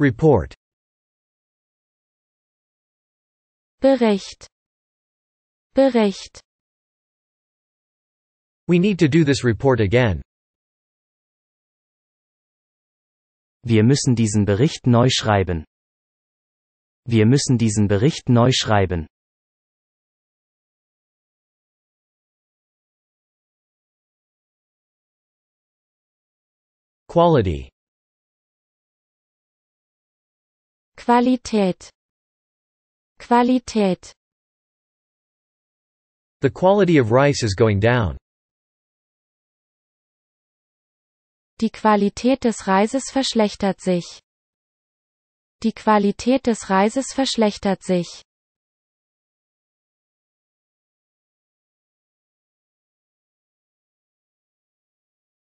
Report Bericht Bericht We need to do this report again. Wir müssen diesen Bericht neu schreiben. Wir müssen diesen Bericht neu schreiben. Quality Qualität Qualität The quality of rice is going down. Die Qualität des Reises verschlechtert sich. Die Qualität des Reises verschlechtert sich.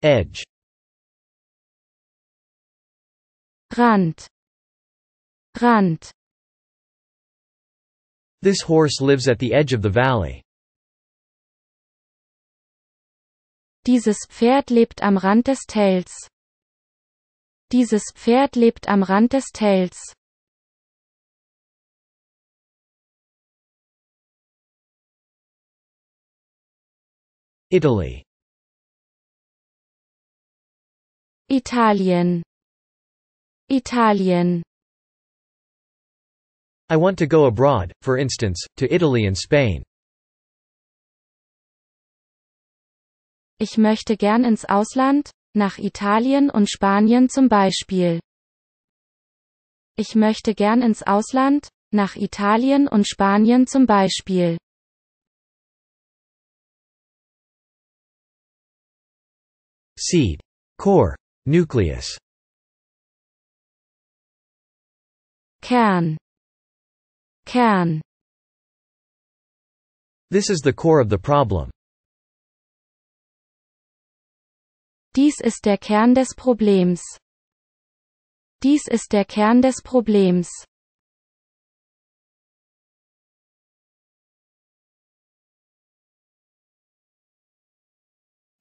Edge Rand Rand. This horse lives at the edge of the valley. Dieses Pferd lebt am Rand des Tells. Dieses Pferd lebt am Rand des Tells. Italy. Italien. Italien. I want to go abroad, for instance, to Italy and Spain. Ich möchte gern ins Ausland, nach Italien und Spanien zum Beispiel. Ich möchte gern ins Ausland, nach Italien und Spanien zum Beispiel. Seed. Core. Nucleus. Kern. Can. This is the core of the problem. Dies ist der Kern des Problems. Dies ist der Kern des Problems.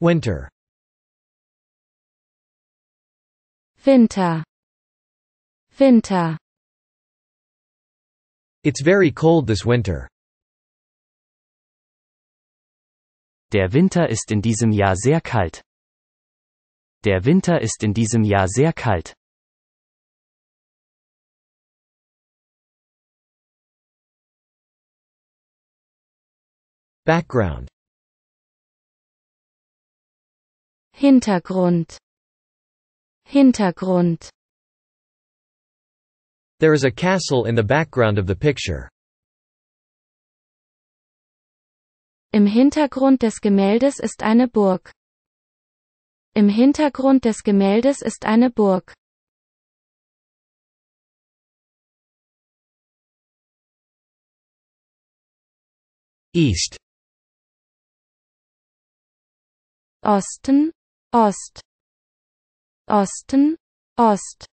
Winter. Winter. Winter. It's very cold this winter. Der Winter ist in diesem Jahr sehr kalt. Der Winter ist in diesem Jahr sehr kalt. Background Hintergrund Hintergrund There is a castle in the background of the picture. Im Hintergrund des Gemäldes ist eine Burg. Im Hintergrund des Gemäldes ist eine Burg. East Osten, Ost Osten, Ost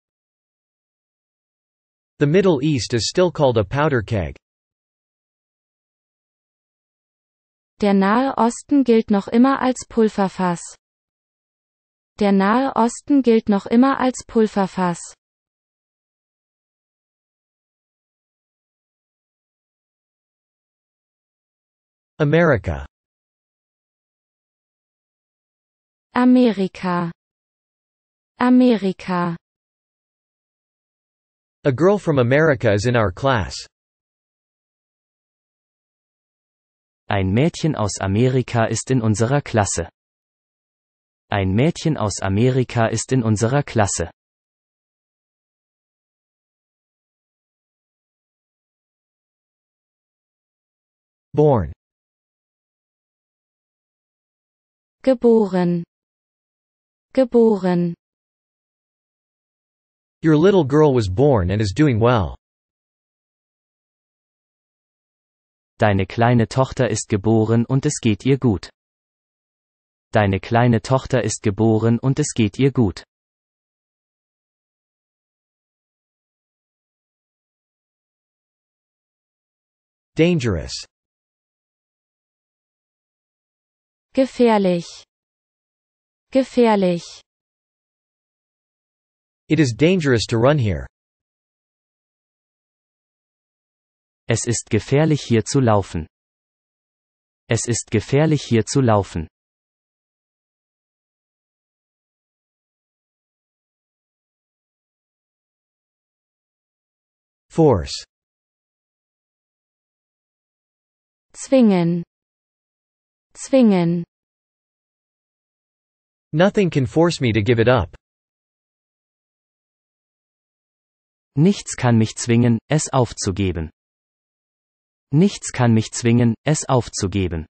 The Middle East is still called a powder keg. Der Nahe Osten gilt noch immer als Pulverfass. Der Nahe Osten gilt noch immer als Pulverfass. Amerika. Amerika Amerika A girl from America is in our class. Ein Mädchen aus Amerika ist in unserer Klasse. Ein Mädchen aus Amerika ist in unserer Klasse. Born. Geboren. Geboren. Your little girl was born and is doing well. Deine kleine Tochter ist geboren und es geht ihr gut. Deine kleine Tochter ist geboren und es geht ihr gut. Dangerous. Gefährlich. Gefährlich. It is dangerous to run here. Es ist gefährlich hier zu laufen. Es ist gefährlich hier zu laufen. Force. Zwingen. Zwingen. Nothing can force me to give it up. Nichts kann mich zwingen, es aufzugeben. Nichts kann mich zwingen, es aufzugeben.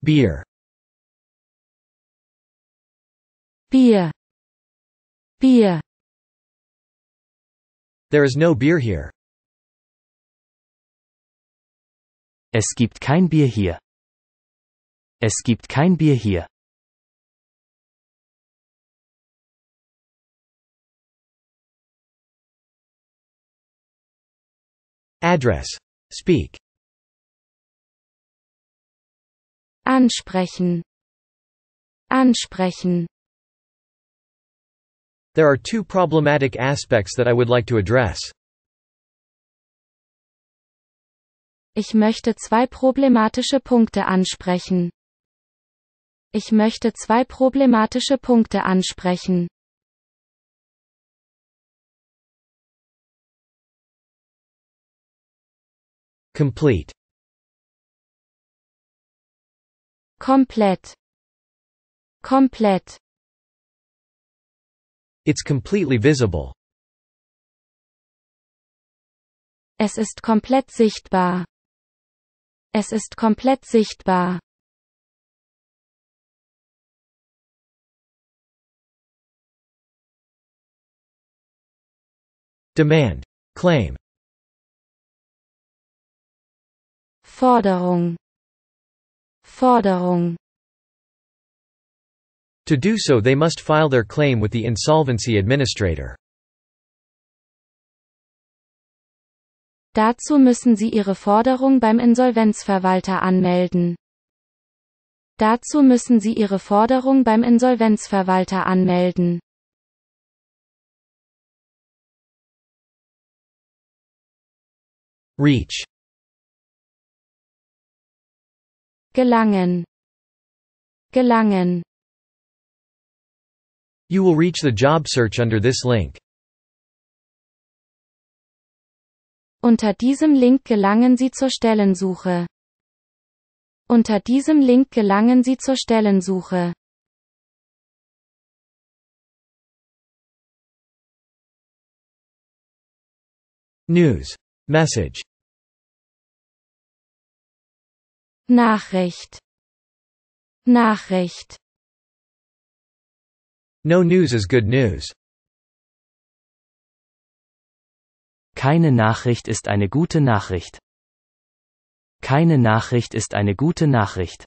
Bier. Bier. Bier. There is no beer here. Es gibt kein Bier hier. Es gibt kein Bier hier. Address. Speak. Ansprechen. Ansprechen. There are two problematic aspects that I would like to address. Ich möchte zwei problematische Punkte ansprechen. Ich möchte zwei problematische Punkte ansprechen. Complete. Komplett. Komplett. It's completely visible. Es ist komplett sichtbar. Es ist komplett sichtbar. Demand. Claim. Forderung. Forderung. To do so they must file their claim with the insolvency administrator. Dazu müssen Sie Ihre Forderung beim Insolvenzverwalter anmelden. Dazu müssen Sie Ihre Forderung beim Insolvenzverwalter anmelden. reach gelangen gelangen You will reach the job search under this link Unter diesem Link gelangen Sie zur Stellensuche Unter diesem Link gelangen Sie zur Stellensuche News Message Nachricht Nachricht No news is good news. Keine Nachricht ist eine gute Nachricht. Keine Nachricht ist eine gute Nachricht.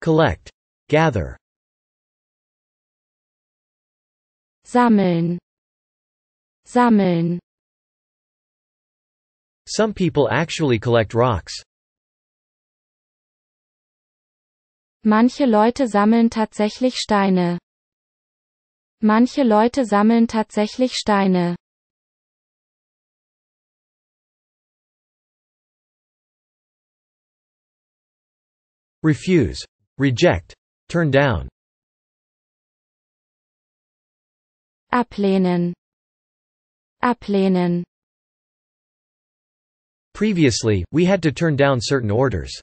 Collect. Gather. sammeln sammeln Some people actually collect rocks. Manche Leute sammeln tatsächlich Steine. Manche Leute sammeln tatsächlich Steine. Refuse. Reject. Turn down. ablehnen ablehnen Previously, we had to turn down certain orders.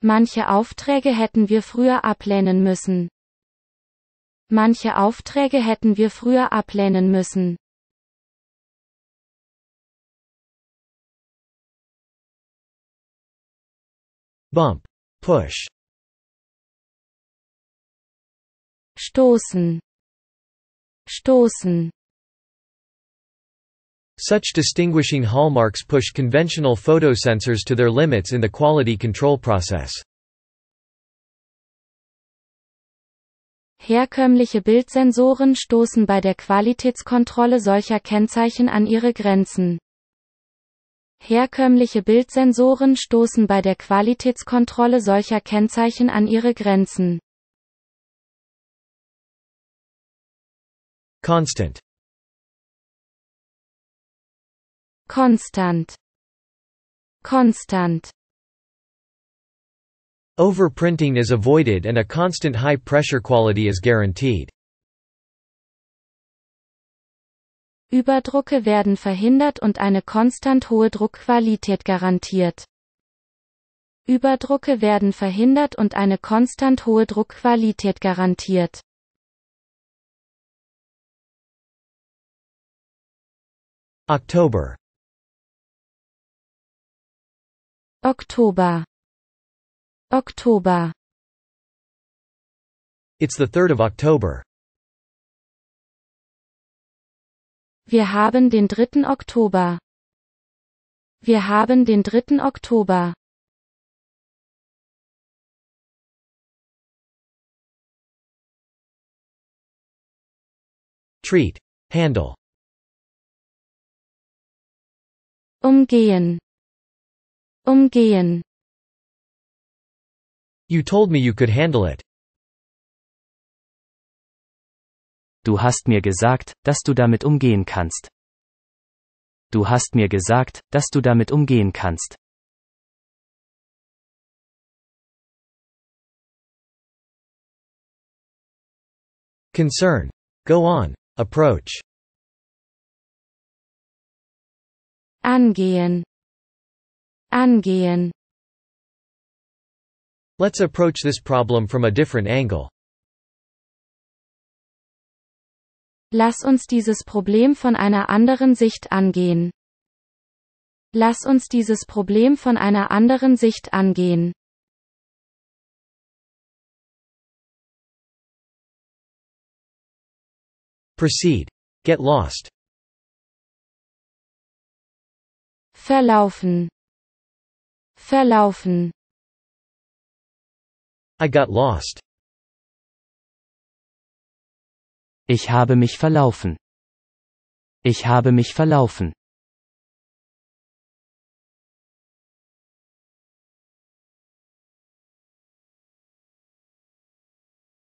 Manche Aufträge hätten wir früher ablehnen müssen. Manche Aufträge hätten wir früher ablehnen müssen. Bump. Push. stoßen stoßen Such distinguishing hallmarks push conventional photosensors to their limits in the quality control process. Herkömmliche Bildsensoren stoßen bei der Qualitätskontrolle solcher Kennzeichen an ihre Grenzen. Herkömmliche Bildsensoren stoßen bei der Qualitätskontrolle solcher Kennzeichen an ihre Grenzen. Constant. Constant. Constant. Overprinting is avoided and a constant high pressure quality is guaranteed. Überdrucke werden verhindert und eine konstant hohe Druckqualität garantiert. Überdrucke werden verhindert und eine konstant hohe Druckqualität garantiert. October October. October. It's the 3rd of October. Wir haben den 3. Oktober. Wir haben den 3. Oktober. Treat. Handle. umgehen umgehen You told me you could handle it. Du hast mir gesagt, dass du damit umgehen kannst. Du hast mir gesagt, dass du damit umgehen kannst. Concern. Go on. Approach. angehen angehen Let's approach this problem from a different angle. Lass uns dieses Problem von einer anderen Sicht angehen. Lass uns dieses Problem von einer anderen Sicht angehen. Proceed. Get lost. verlaufen verlaufen I got lost Ich habe mich verlaufen Ich habe mich verlaufen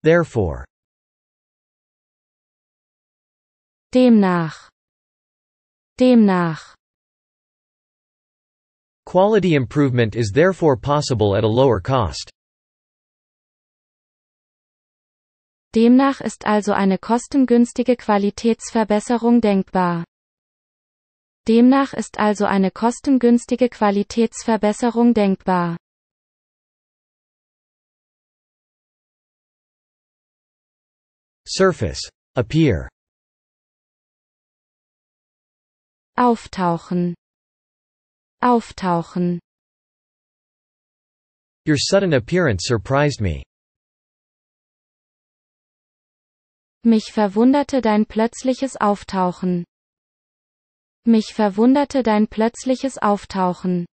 Therefore Demnach Demnach Quality improvement is therefore possible at a lower cost. Demnach ist also eine kostengünstige Qualitätsverbesserung denkbar. Demnach ist also eine kostengünstige Qualitätsverbesserung denkbar. Surface. Appear. Auftauchen. Auftauchen. Your sudden appearance surprised me. Mich verwunderte dein plötzliches Auftauchen. Mich verwunderte dein plötzliches Auftauchen.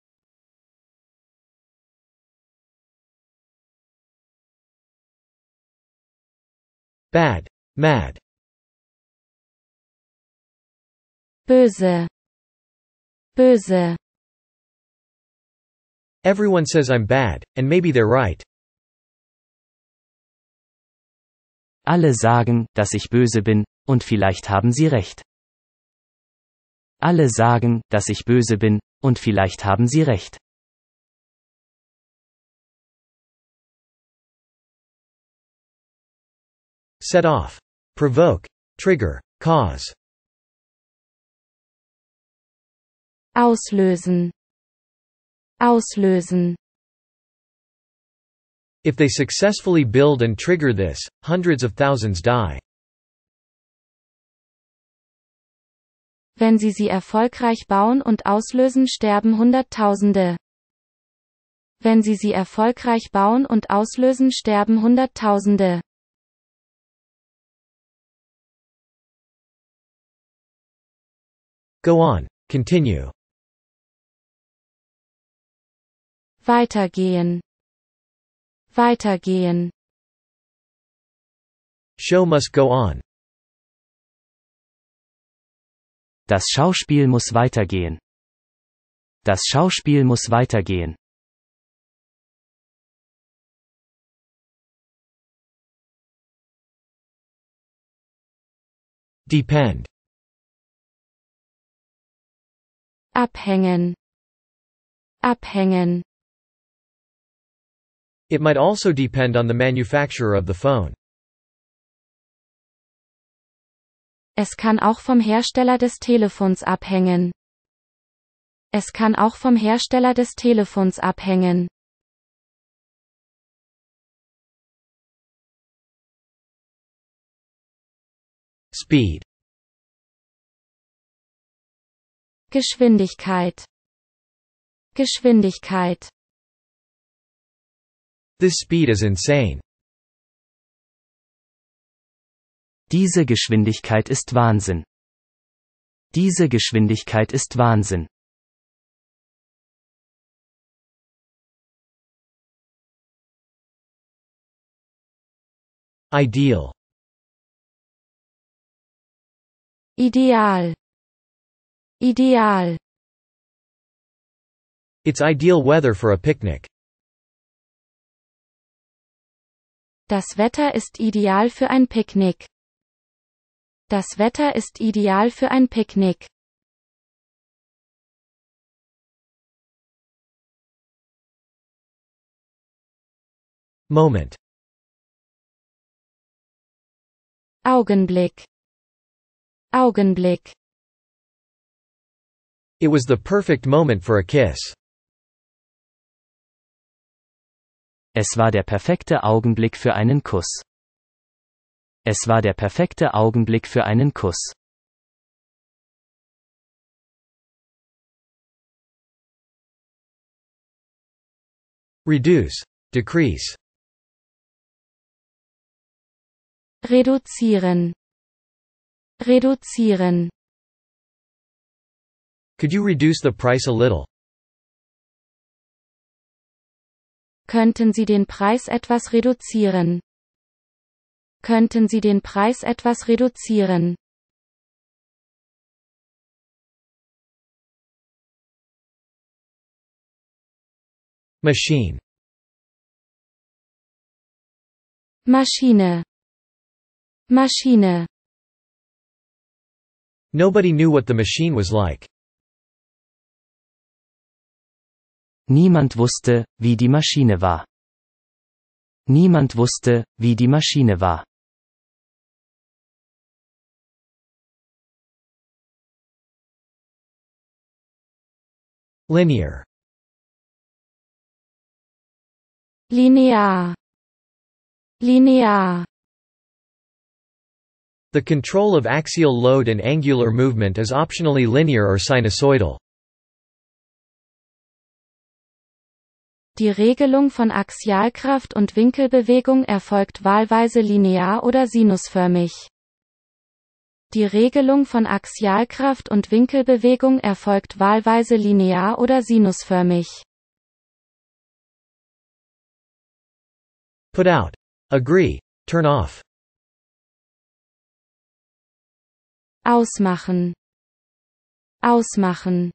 Bad, mad. Böse, böse. Everyone says I'm bad, and maybe they're right. Alle sagen, dass ich böse bin, und vielleicht haben sie recht. Alle sagen, dass ich böse bin, und vielleicht haben sie recht. Set off. Provoke. Trigger. Cause. Auslösen auslösen. If they successfully build and trigger this, hundreds of thousands die. Wenn sie sie erfolgreich bauen und auslösen, sterben Hunderttausende. Wenn sie sie erfolgreich bauen und auslösen, sterben Hunderttausende. Go on. Continue. Weitergehen. Weitergehen. Show must go on. Das Schauspiel muss weitergehen. Das Schauspiel muss weitergehen. Depend. Abhängen. Abhängen. It might also depend on the manufacturer of the phone. Es kann auch vom Hersteller des Telefons abhängen. Es kann auch vom Hersteller des Telefons abhängen. Speed Geschwindigkeit Geschwindigkeit This speed is insane. Diese Geschwindigkeit ist Wahnsinn. Diese Geschwindigkeit ist Wahnsinn. Ideal. Ideal. Ideal. It's ideal weather for a picnic. Das Wetter ist ideal für ein Picknick. Das Wetter ist ideal für ein Picknick. Moment. Augenblick. Augenblick. It was the perfect moment for a kiss. Es war der perfekte Augenblick für einen Kuss. Es war der perfekte Augenblick für einen Kuss. Reduce. Decrease. Reduzieren. Reduzieren. Could you reduce the price a little? Könnten Sie den Preis etwas reduzieren? Könnten Sie den Preis etwas reduzieren? Machine Maschine Maschine Nobody knew what the machine was like. Niemand wusste, wie die Maschine war. Niemand wusste, wie die Maschine war. Linear. Linear. Linear. The control of axial load and angular movement is optionally linear or sinusoidal. Die Regelung von Axialkraft und Winkelbewegung erfolgt wahlweise linear oder sinusförmig. Die Regelung von Axialkraft und Winkelbewegung erfolgt wahlweise linear oder sinusförmig. Put out. Agree. Turn off. Ausmachen. Ausmachen.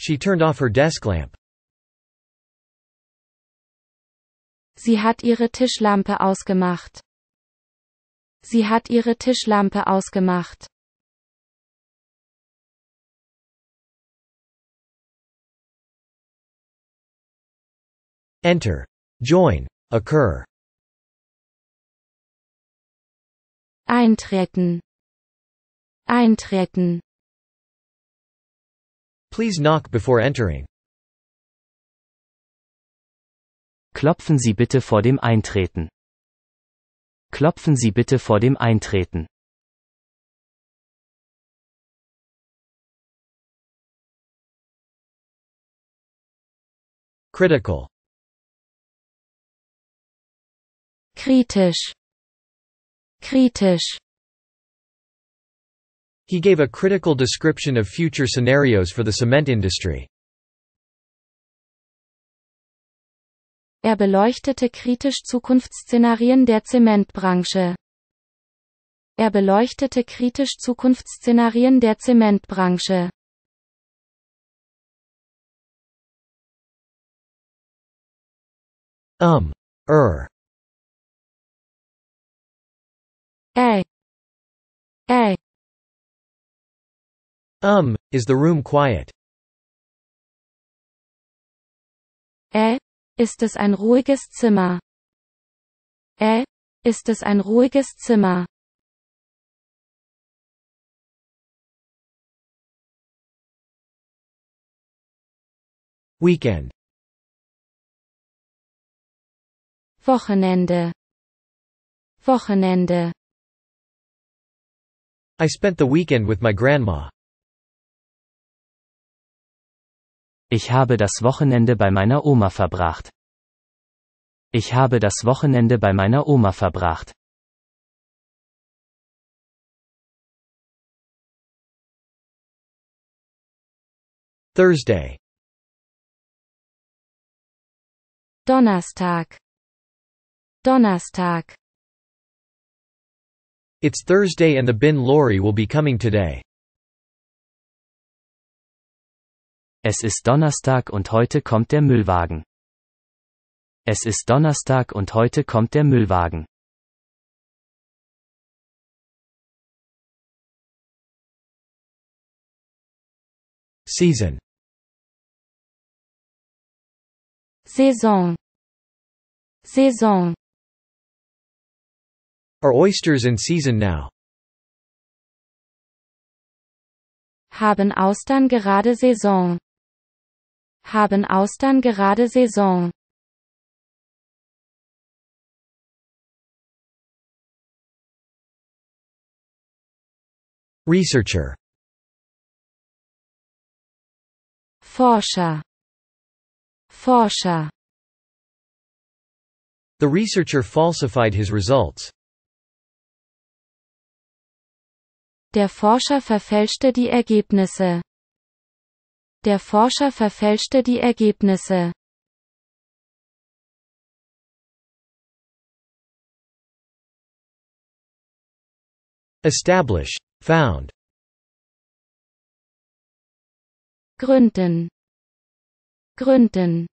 She turned off her desk lamp. Sie hat ihre Tischlampe ausgemacht. Sie hat ihre Tischlampe ausgemacht. Enter. Join. Occur. Eintreten. Eintreten. Please knock before entering. Klopfen Sie bitte vor dem Eintreten. Klopfen Sie bitte vor dem Eintreten. Critical. Kritisch. Kritisch. He gave a critical description of future scenarios for the cement industry. Er beleuchtete kritisch Zukunftsszenarien der Zementbranche. Er beleuchtete kritisch Zukunftsszenarien der Zementbranche. Um. Er. A. A. Um, is the room quiet? A. Ist es ein ruhiges Zimmer? Ä? Äh, ist es ein ruhiges Zimmer? Weekend. Wochenende. Wochenende. I spent the weekend with my grandma. Ich habe das Wochenende bei meiner Oma verbracht. Ich habe das Wochenende bei meiner Oma verbracht. Thursday. Donnerstag. Donnerstag. It's Thursday and the bin lorry will be coming today. Es ist Donnerstag und heute kommt der Müllwagen. Es ist Donnerstag und heute kommt der Müllwagen. Season. Saison. Saison. Are oysters in season now? Haben Austern gerade Saison? haben Austern gerade Saison. Researcher Forscher Forscher The researcher falsified his results. Der Forscher verfälschte die Ergebnisse. Der Forscher verfälschte die Ergebnisse. Establish. Found. Gründen. Gründen.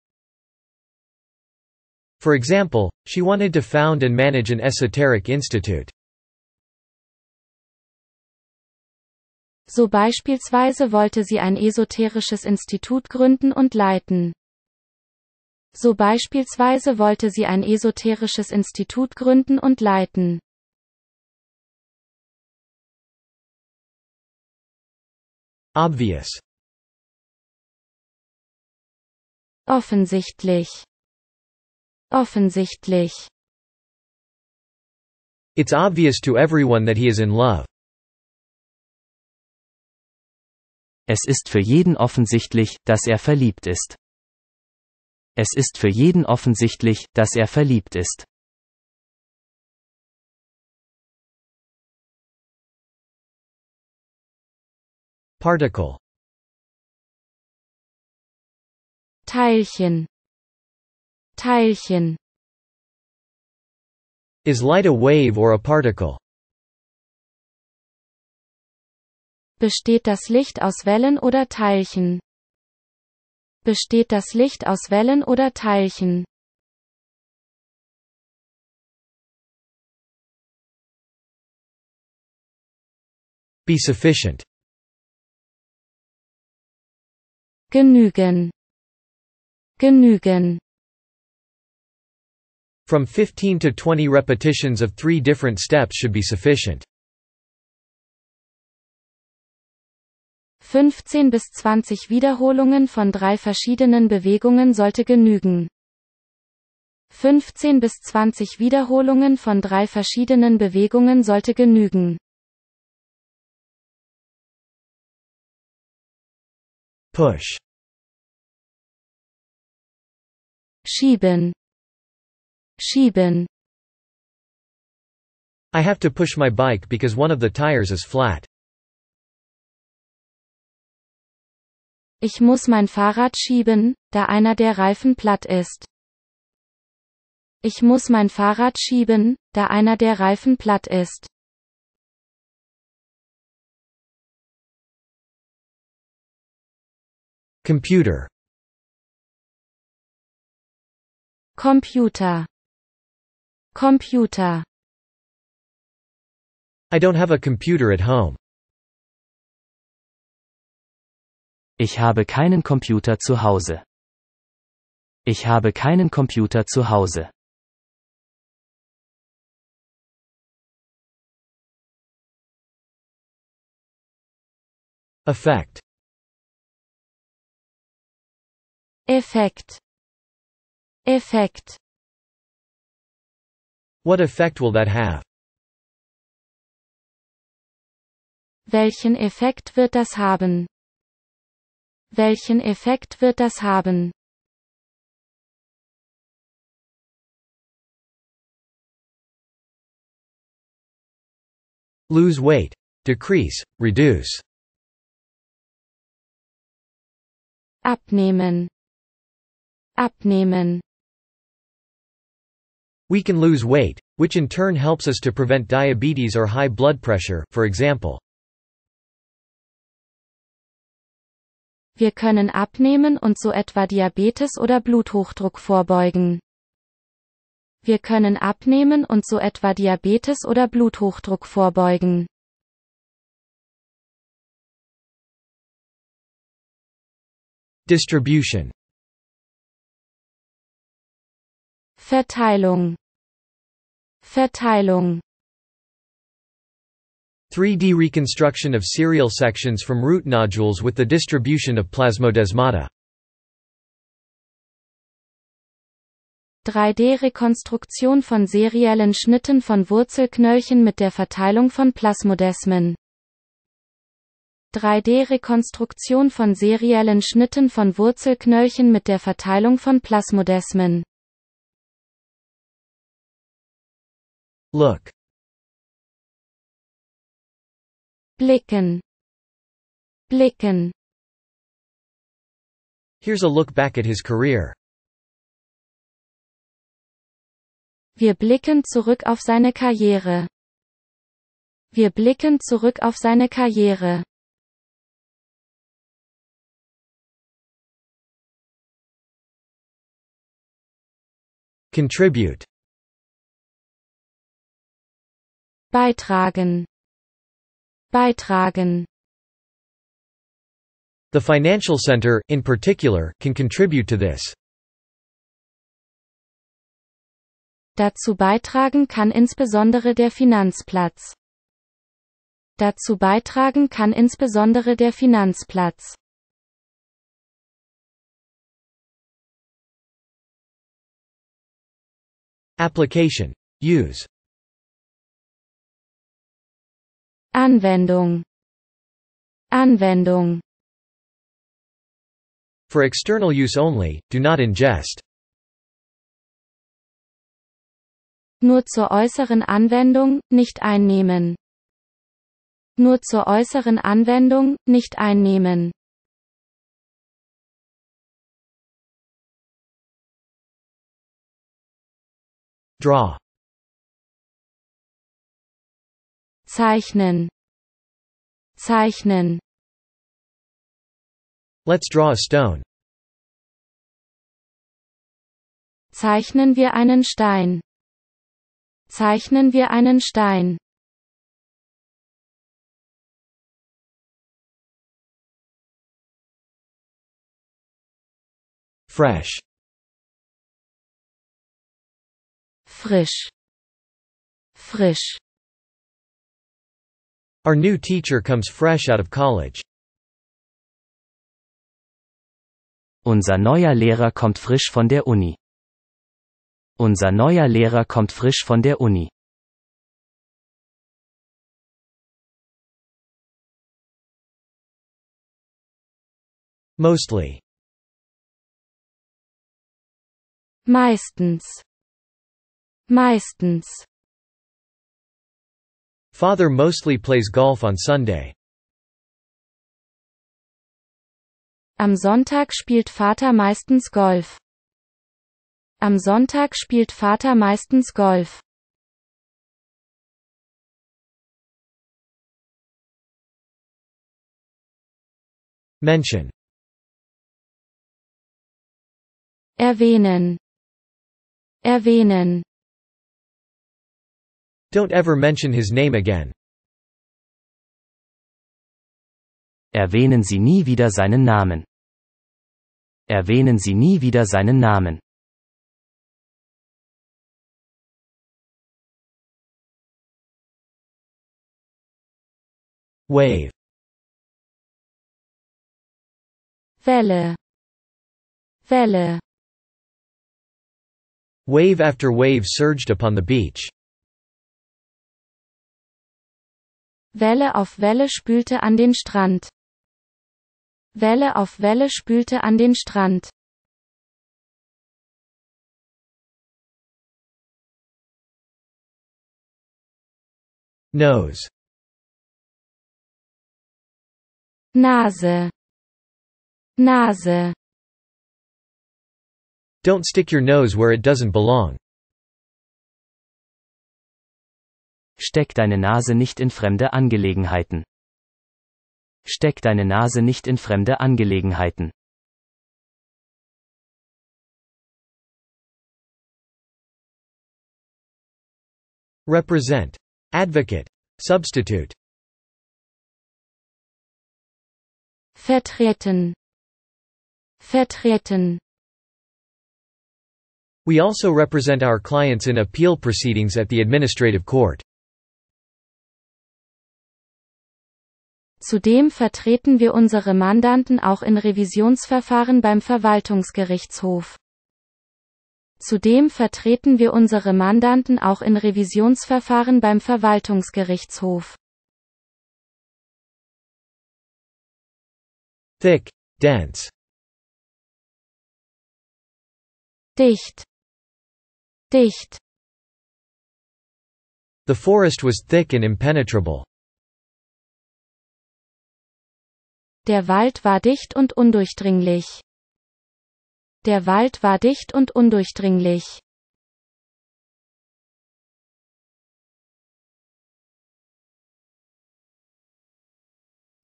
For example, she wanted to found and manage an esoteric institute. So beispielsweise wollte sie ein esoterisches Institut gründen und leiten. So beispielsweise wollte sie ein esoterisches Institut gründen und leiten. Obvious. Offensichtlich. Offensichtlich. It's obvious to everyone that he is in love. Es ist für jeden offensichtlich, dass er verliebt ist. Es ist für jeden offensichtlich, dass er verliebt ist. Particle Teilchen Teilchen Is light a wave or a particle? Besteht das Licht aus Wellen oder Teilchen? Besteht das Licht aus Wellen oder Teilchen? Be sufficient. Genügen. Genügen. From 15 to 20 repetitions of three different steps should be sufficient. 15 bis 20 Wiederholungen von drei verschiedenen Bewegungen sollte genügen. 15 bis 20 Wiederholungen von drei verschiedenen Bewegungen sollte genügen. Push. Schieben. Schieben. I have to push my bike because one of the tires is flat. Ich muss mein Fahrrad schieben, da einer der Reifen platt ist. Ich muss mein Fahrrad schieben, da einer der Reifen platt ist. Computer Computer Computer I don't have a computer at home. Ich habe keinen Computer zu Hause. Ich habe keinen Computer zu Hause. Effekt. Effekt. Effekt. What effect will that have? Welchen Effekt wird das haben? Welchen Effekt wird das haben? Lose weight. Decrease, reduce. Abnehmen. Abnehmen. We can lose weight, which in turn helps us to prevent diabetes or high blood pressure, for example. Wir können abnehmen und so etwa Diabetes oder Bluthochdruck vorbeugen. Wir können abnehmen und so etwa Diabetes oder Bluthochdruck vorbeugen. Distribution Verteilung Verteilung 3D reconstruction of serial sections from root nodules with the distribution of plasmodesmata. 3D-Rekonstruktion von seriellen Schnitten von Wurzelknöllchen mit der Verteilung von Plasmodesmen. 3D-Rekonstruktion von seriellen Schnitten von Wurzelknöllchen mit der Verteilung von Plasmodesmen. Look blicken blicken Here's a look back at his career. Wir blicken zurück auf seine Karriere. Wir blicken zurück auf seine Karriere. Contribute. Beitragen. beitragen. The financial center, in particular, can contribute to this. Dazu beitragen kann insbesondere der Finanzplatz. Dazu beitragen kann insbesondere der Finanzplatz. Application. Use. Anwendung Anwendung For external use only, do not ingest. Nur zur äußeren Anwendung, nicht einnehmen. Nur zur äußeren Anwendung, nicht einnehmen. Draw Zeichnen. Zeichnen. Let's draw a stone. Zeichnen wir einen Stein. Zeichnen wir einen Stein. Fresh. Frisch. Frisch. Our new teacher comes fresh out of college. Unser neuer Lehrer kommt frisch von der Uni. Unser neuer Lehrer kommt frisch von der Uni. Mostly. Meistens. Meistens. Father mostly plays golf on Sunday. Am Sonntag spielt Vater meistens Golf. Am Sonntag spielt Vater meistens Golf. Mention. Erwähnen. Erwähnen. Don't ever mention his name again. Erwähnen Sie nie wieder seinen Namen. Erwähnen Sie nie wieder seinen Namen. Wave. Welle. Welle. Wave after wave surged upon the beach. Welle auf Welle spülte an den Strand. Welle auf Welle spülte an den Strand. Nose. Nase. Nase. Don't stick your nose where it doesn't belong. Steck deine Nase nicht in fremde Angelegenheiten. Steck deine Nase nicht in fremde Angelegenheiten. Represent. Advocate. Substitute. Vertreten. Vertreten. We also represent our clients in appeal proceedings at the administrative court. Zudem vertreten wir unsere Mandanten auch in Revisionsverfahren beim Verwaltungsgerichtshof. Zudem vertreten wir unsere Mandanten auch in Revisionsverfahren beim Verwaltungsgerichtshof. Thick, dense. Dicht. Dicht. The forest was thick and impenetrable. Der Wald war dicht und undurchdringlich. Der Wald war dicht und undurchdringlich.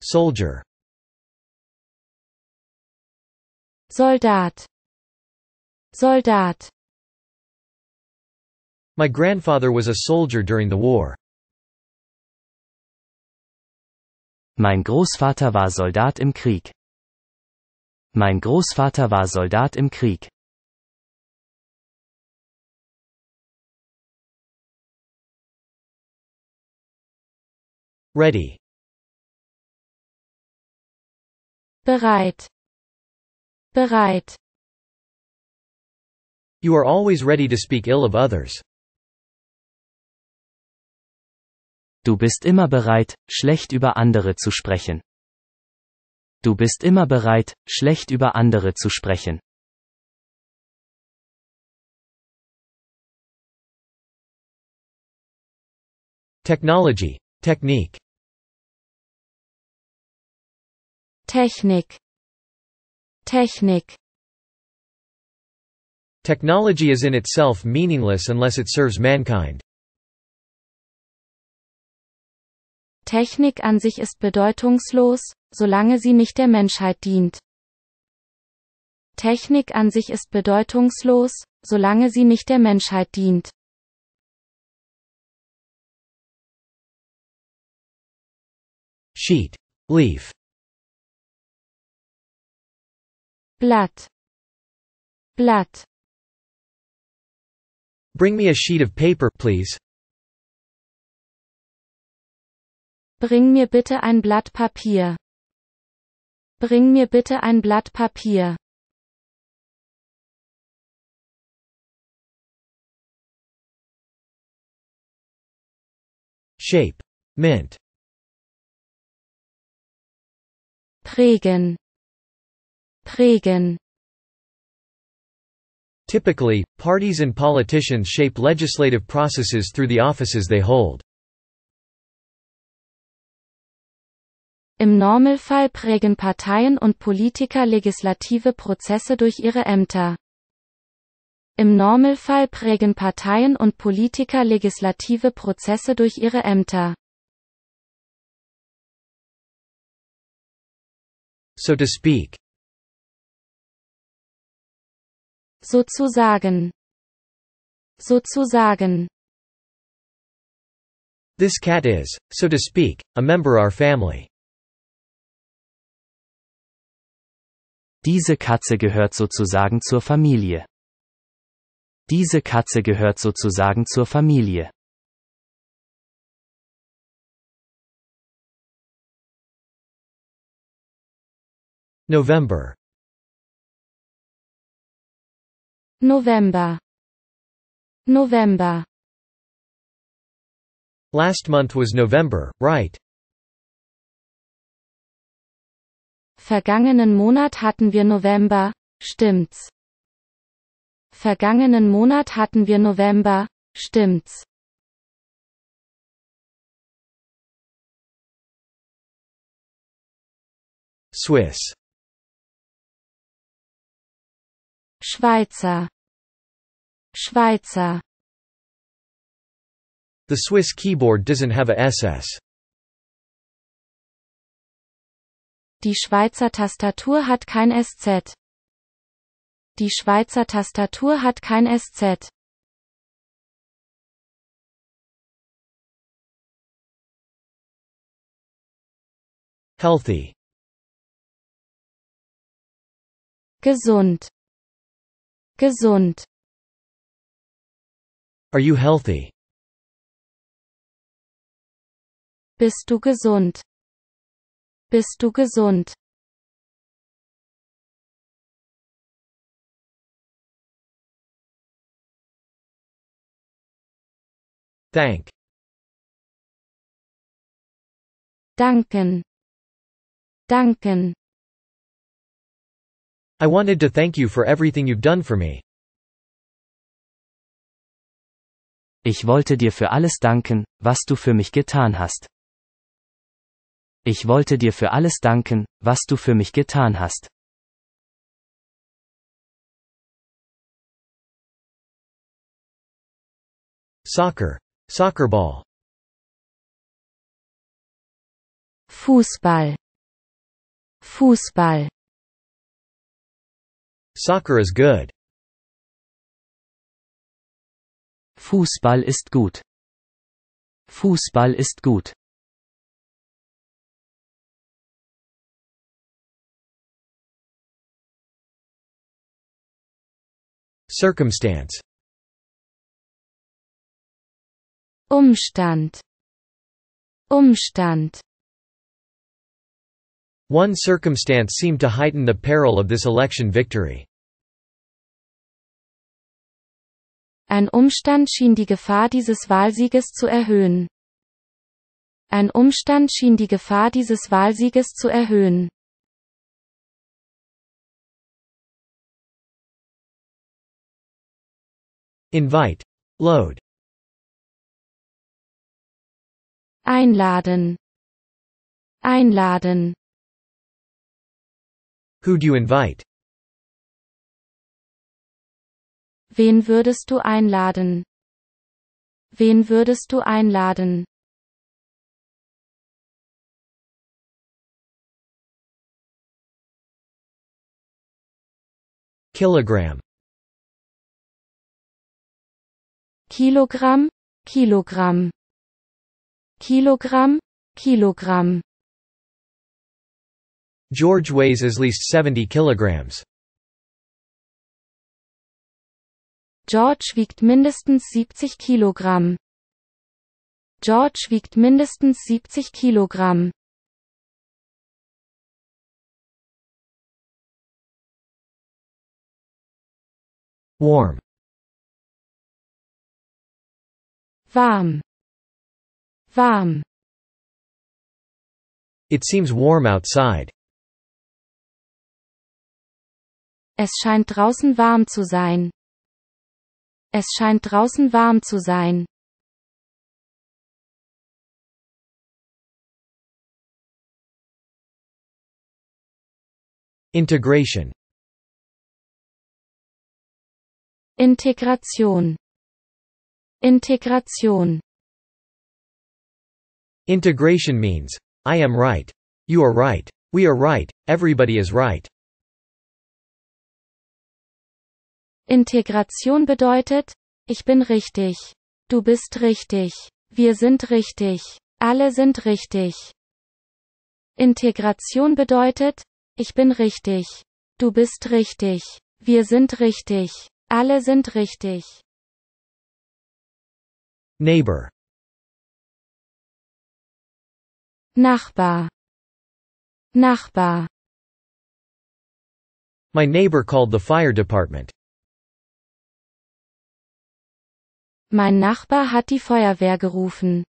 Soldier Soldat Soldat My grandfather was a soldier during the war. Mein Großvater war Soldat im Krieg. Mein Großvater war Soldat im Krieg. Ready. Bereit. Bereit. You are always ready to speak ill of others. Du bist immer bereit, schlecht über andere zu sprechen. Du bist immer bereit, schlecht über andere zu sprechen. Technology, Technik. Technik. Technik. Technology is in itself meaningless unless it serves mankind. Technik an sich ist bedeutungslos, solange sie nicht der Menschheit dient. Technik an sich ist bedeutungslos, solange sie nicht der Menschheit dient. Sheet. Leaf. Blatt. Blatt. Bring me a sheet of paper, please. Bring mir bitte ein Blatt Papier. Bring mir bitte ein Blatt Papier. Shape. Mint. Prägen. Prägen. Typically, parties and politicians shape legislative processes through the offices they hold. Im Normalfall prägen Parteien und Politiker legislative Prozesse durch ihre Ämter. Im Normalfall prägen Parteien und Politiker legislative Prozesse durch ihre Ämter. So to speak. Sozusagen. Sozusagen. This cat is, so to speak, a member of our family. Diese Katze gehört sozusagen zur Familie. Diese Katze gehört sozusagen zur Familie. November November November Last month was November, right? Vergangenen Monat hatten wir November, stimmt's. Vergangenen Monat hatten wir November, stimmt's. Swiss Schweizer Schweizer The Swiss keyboard doesn't have a SS. Die Schweizer Tastatur hat kein SZ. Die Schweizer Tastatur hat kein SZ. Healthy. Gesund. Gesund. Are you healthy? Bist du gesund? Bist du gesund? Thank. Danken. Danken. I wanted to thank you for everything you've done for me. Ich wollte dir für alles danken, was du für mich getan hast. Ich wollte dir für alles danken, was du für mich getan hast. Soccer. Soccerball. Fußball. Fußball. Soccer is good. Fußball ist gut. Fußball ist gut. Circumstance Umstand Umstand One circumstance seemed to heighten the peril of this election victory. Ein Umstand schien die Gefahr dieses Wahlsieges zu erhöhen. Ein Umstand schien die Gefahr dieses Wahlsieges zu erhöhen. Invite. Load. Einladen. Einladen. Who do you invite? Wen würdest du einladen? Wen würdest du einladen? Kilogramm Kilogramm, Kilogramm, Kilogramm, Kilogramm. George weighs at least 70 kilograms. George wiegt mindestens 70 Kilogramm. George wiegt mindestens 70 Kilogramm. Warm. warm, warm. It seems warm outside. Es scheint draußen warm zu sein. Es scheint draußen warm zu sein. Integration Integration Integration Integration means, I am right. You are right. We are right. Everybody is right. Integration bedeutet, ich bin richtig. Du bist richtig. Wir sind richtig. Alle sind richtig. Integration bedeutet, ich bin richtig. Du bist richtig. Wir sind richtig. Alle sind richtig. Neighbor Nachbar Nachbar My neighbor called the fire department. Mein Nachbar hat die Feuerwehr gerufen.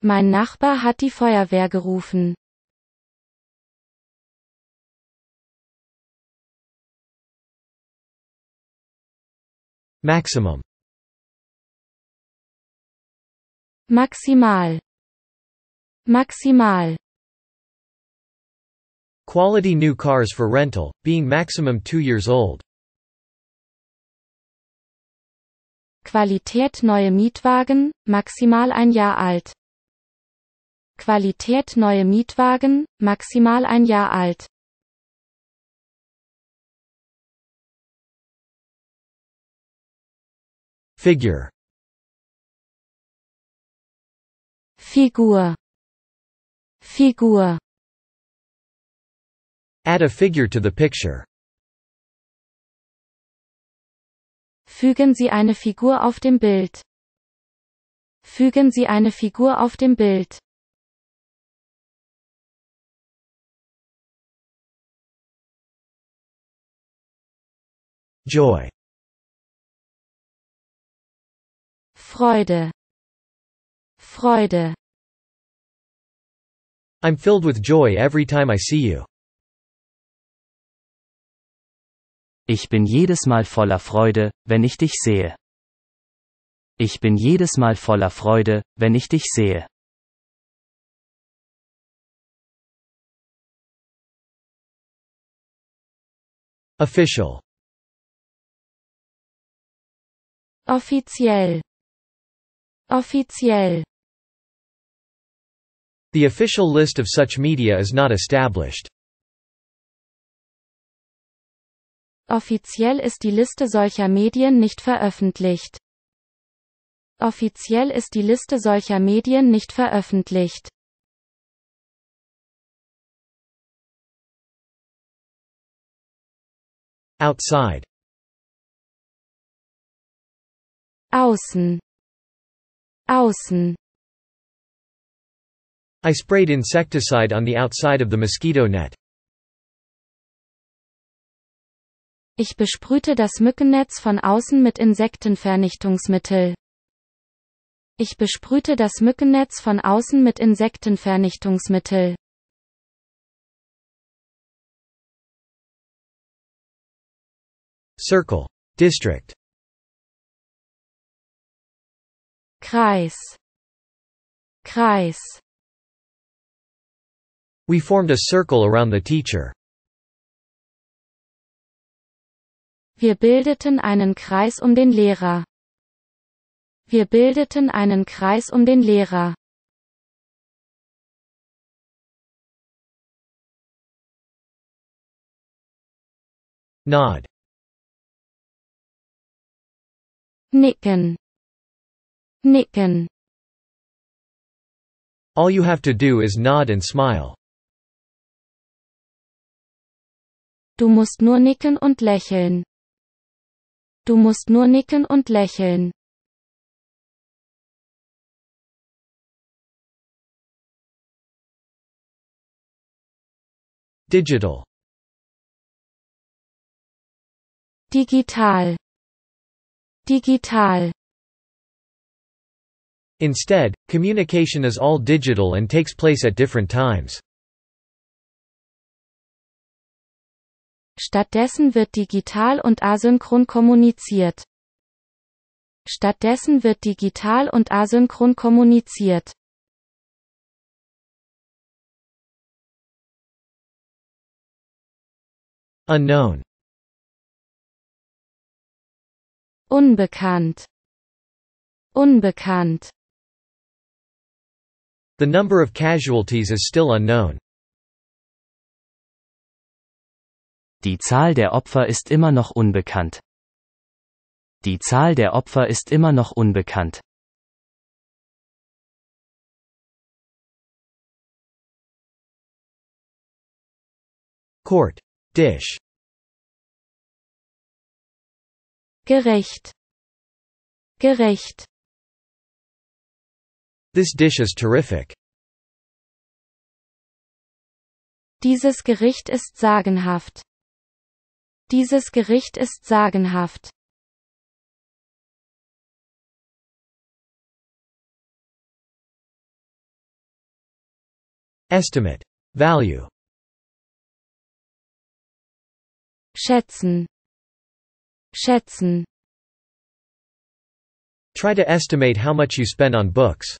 Mein Nachbar hat die Feuerwehr gerufen. Maximum maximal maximal quality new cars for rental being maximum 2 years old Qualität neue Mietwagen maximal ein Jahr alt Qualität neue Mietwagen maximal ein Jahr alt Figure Figur Figur Add a figure to the picture. Fügen Sie eine Figur auf dem Bild. Fügen Sie eine Figur auf dem Bild. Joy. Freude. Freude. I'm filled with joy every time I see you. Ich bin jedes Mal voller Freude, wenn ich dich sehe. Ich bin jedes Mal voller Freude, wenn ich dich sehe. Official. Offiziell. Offiziell. The official list of such media is not established. Offiziell ist die Liste solcher Medien nicht veröffentlicht. Offiziell ist die Liste solcher Medien nicht veröffentlicht. Outside. Außen. Außen. I sprayed insecticide on the outside of the mosquito net. Ich besprühte das Mückennetz von außen mit Insektenvernichtungsmittel. Ich besprühte das Mückennetz von außen mit Insektenvernichtungsmittel. Circle. District. Kreis. Kreis. We formed a circle around the teacher. Wir bildeten einen Kreis um den Lehrer. Wir bildeten einen Kreis um den Lehrer. Nod. Nicken. Nicken. All you have to do is nod and smile. Du musst nur nicken und lächeln. Du musst nur nicken und lächeln. Digital. Digital. Digital. Instead, communication is all digital and takes place at different times. Stattdessen wird digital und asynchron kommuniziert. Stattdessen wird digital und asynchron kommuniziert. Unknown. Unbekannt. Unbekannt. The number of casualties is still unknown. Die Zahl der Opfer ist immer noch unbekannt. Die Zahl der Opfer ist immer noch unbekannt. Court. Dish. Gerecht. Gerecht. This dish is terrific. Dieses Gericht ist sagenhaft. Dieses Gericht ist sagenhaft. Estimate. Value. Schätzen. Schätzen. Try to estimate how much you spend on books.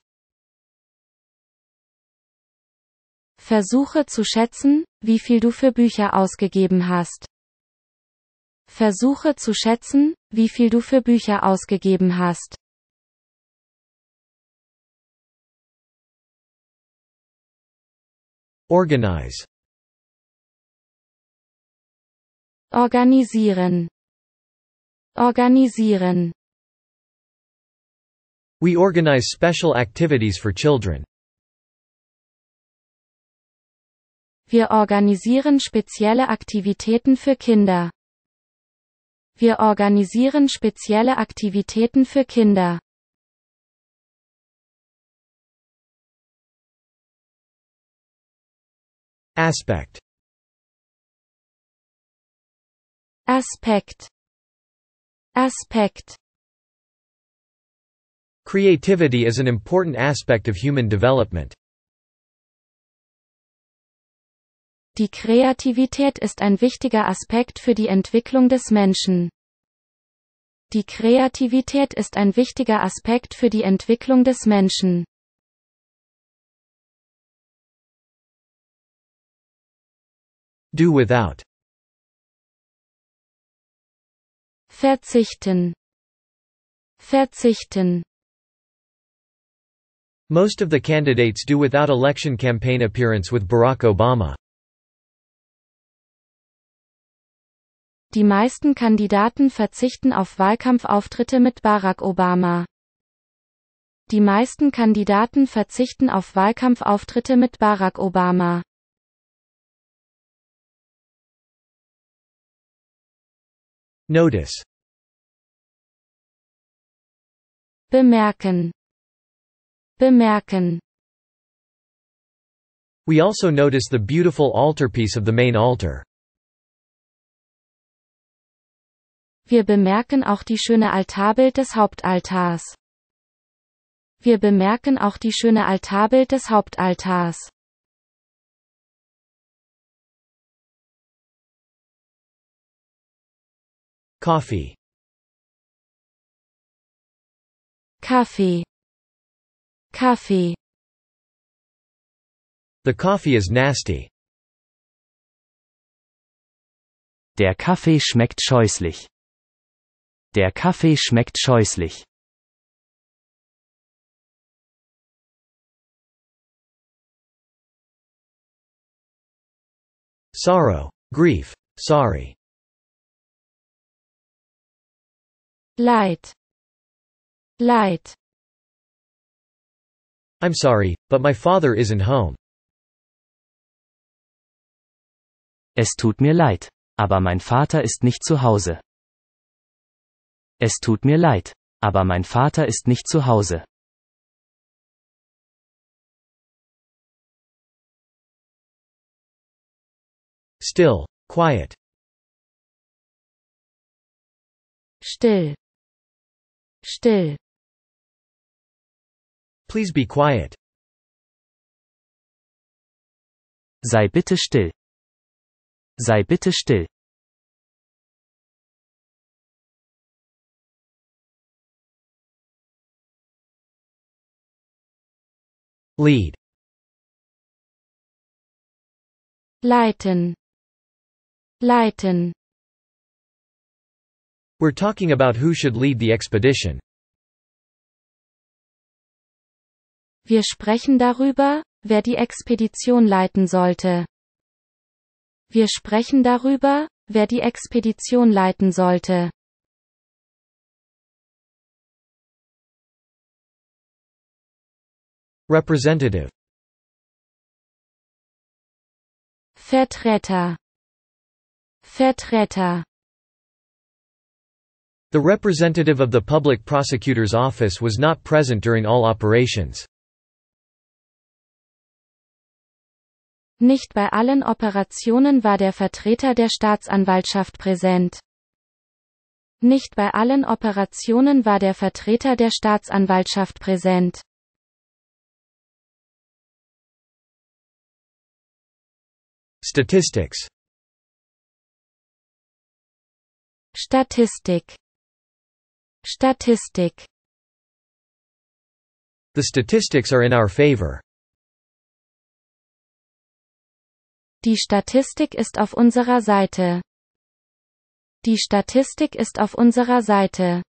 Versuche zu schätzen, wie viel du für Bücher ausgegeben hast. Versuche zu schätzen, wie viel du für Bücher ausgegeben hast. Organize. Organisieren. Organisieren. We organize special activities for children. Wir organisieren spezielle Aktivitäten für Kinder. Wir organisieren spezielle Aktivitäten für Kinder. Aspekt Aspekt Aspekt Creativity is an important aspect of human development. Die Kreativität ist ein wichtiger Aspekt für die Entwicklung des Menschen. Die Kreativität ist ein wichtiger Aspekt für die Entwicklung des Menschen. Do without. Verzichten. Verzichten. Most of the candidates do without election campaign appearance with Barack Obama. Die meisten Kandidaten verzichten auf Wahlkampfauftritte mit Barack Obama. Die meisten Kandidaten verzichten auf Wahlkampfauftritte mit Barack Obama. Notice. Bemerken. Bemerken. We also notice the beautiful altarpiece of the main altar. Wir bemerken auch die schöne Altarbild des Hauptaltars. Wir bemerken auch die schöne Altarbild des Hauptaltars. Coffee. Kaffee. Kaffee. The coffee is nasty. Der Kaffee schmeckt scheußlich. Der Kaffee schmeckt scheußlich. Sorrow, grief, sorry. Leid. Leid. I'm sorry, but my father isn't home. Es tut mir leid, aber mein Vater ist nicht zu Hause. Es tut mir leid, aber mein Vater ist nicht zu Hause. Still, quiet. Still. Still. Please be quiet. Sei bitte still. Sei bitte still. Lead. Leiten. Leiten. We're talking about who should lead the expedition. Wir sprechen darüber, wer die Expedition leiten sollte. Wir sprechen darüber, wer die Expedition leiten sollte. Representative Vertreter Vertreter The representative of the public prosecutor's office was not present during all operations. Nicht bei allen Operationen war der Vertreter der Staatsanwaltschaft präsent. Nicht bei allen Operationen war der Vertreter der Staatsanwaltschaft präsent. Statistics Statistik Statistik The statistics are in our favor. Die Statistik ist auf unserer Seite. Die Statistik ist auf unserer Seite.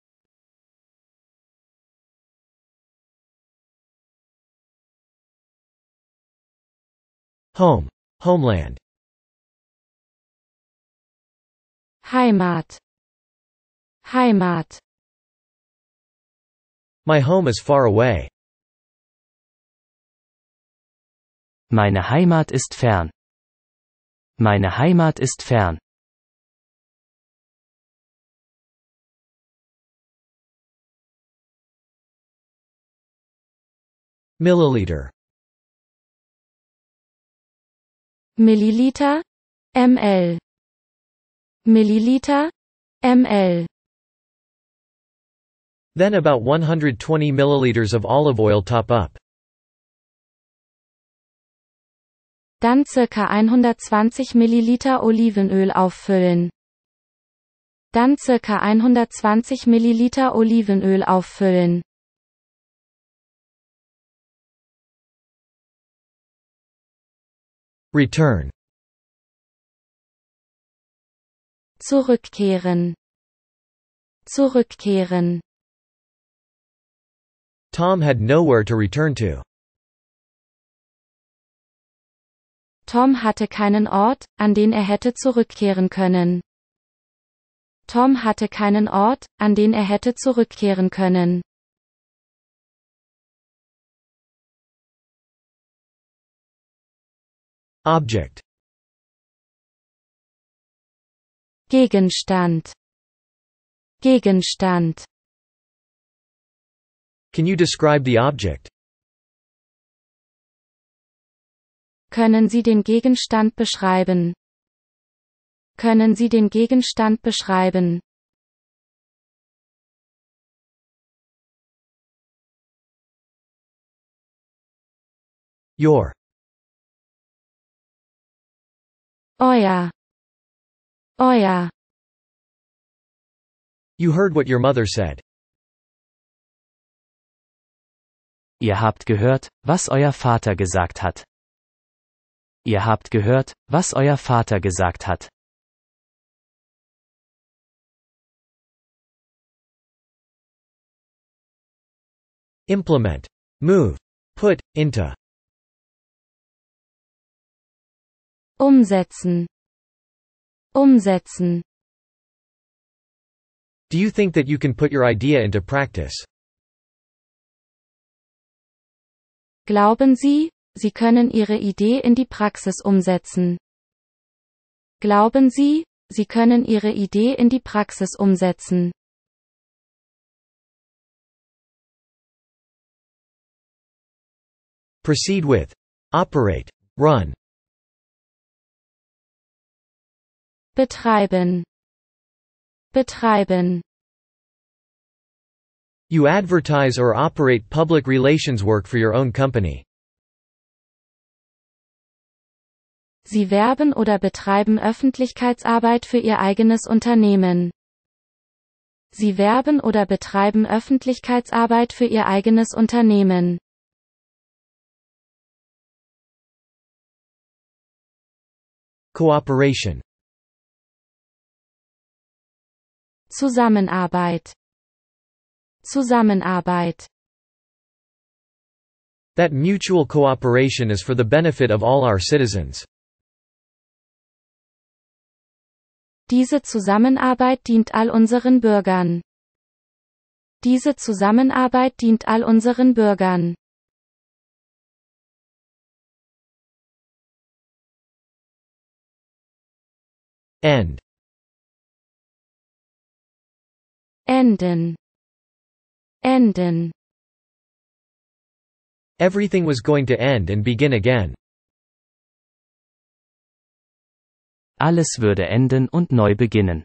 Home. Homeland. Heimat. Heimat. My home is far away. Meine Heimat ist fern. Meine Heimat ist fern. Milliliter. Milliliter? ml Milliliter ml then about 120 milliliters of olive oil top up. Dann circa 120 Milliliter Olivenöl auffüllen. Dann circa 120 Milliliter Olivenöl auffüllen. Return zurückkehren zurückkehren Tom had nowhere to return to Tom hatte keinen Ort, an den er hätte zurückkehren können. Tom hatte keinen Ort, an den er hätte zurückkehren können. Object Gegenstand Gegenstand Can you describe the object? Können Sie den Gegenstand beschreiben? Können Sie den Gegenstand beschreiben? Your Euer Oh You heard what your mother said. Ihr habt gehört, was euer Vater gesagt hat. Ihr habt gehört, was euer Vater gesagt hat. Implement. Move. Put, into. Umsetzen. Umsetzen. Do you think that you can put your idea into practice? Glauben Sie, Sie können Ihre Idee in die Praxis umsetzen? Glauben Sie, Sie können Ihre Idee in die Praxis umsetzen? Proceed with. Operate. Run. betreiben betreiben You advertise or operate public relations work for your own company. Sie werben oder betreiben Öffentlichkeitsarbeit für ihr eigenes Unternehmen. Sie werben oder betreiben Öffentlichkeitsarbeit für ihr eigenes Unternehmen. Cooperation Zusammenarbeit Zusammenarbeit That mutual cooperation is for the benefit of all our citizens. Diese Zusammenarbeit dient all unseren Bürgern. Diese Zusammenarbeit dient all unseren Bürgern. End Enden. Enden. Everything was going to end and begin again. Alles würde enden und neu beginnen.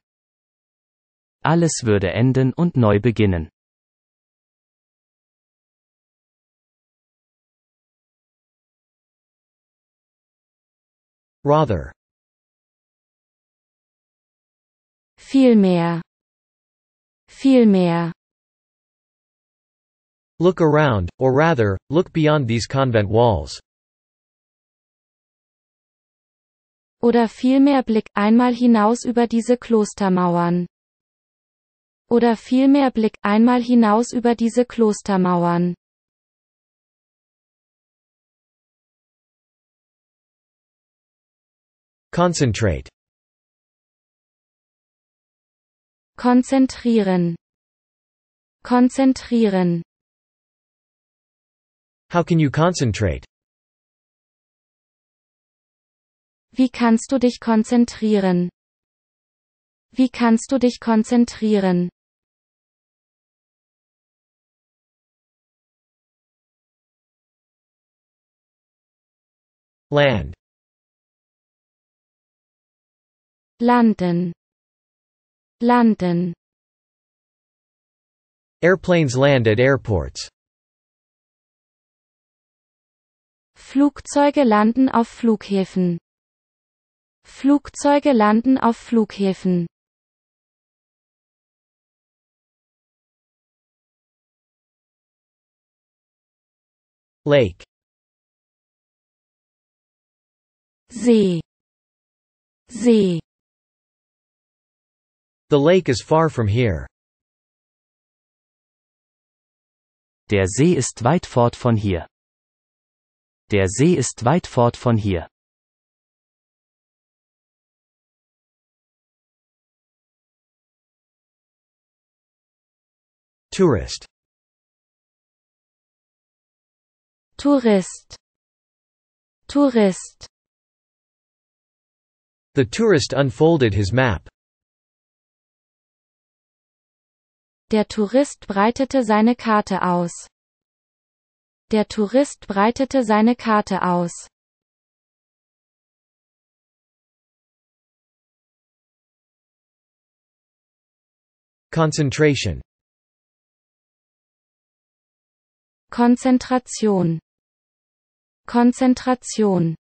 Alles würde enden und neu beginnen. Rather. Vielmehr. Vielmehr Look around, or rather, look beyond these convent walls. Oder vielmehr Blick einmal hinaus über diese Klostermauern. Oder vielmehr Blick einmal hinaus über diese Klostermauern. Concentrate konzentrieren konzentrieren How can you concentrate? Wie kannst du dich konzentrieren? Wie kannst du dich konzentrieren? Land. Landen. Landen. Airplanes land at airports. Flugzeuge landen auf Flughäfen. Flugzeuge landen auf Flughäfen. Lake See See The lake is far from here. Der See ist weit fort von hier. Der See ist weit fort von hier. Tourist. Tourist. Tourist. The tourist unfolded his map. Der Tourist breitete seine Karte aus. Der Tourist breitete seine Karte aus. Concentration Konzentration Konzentration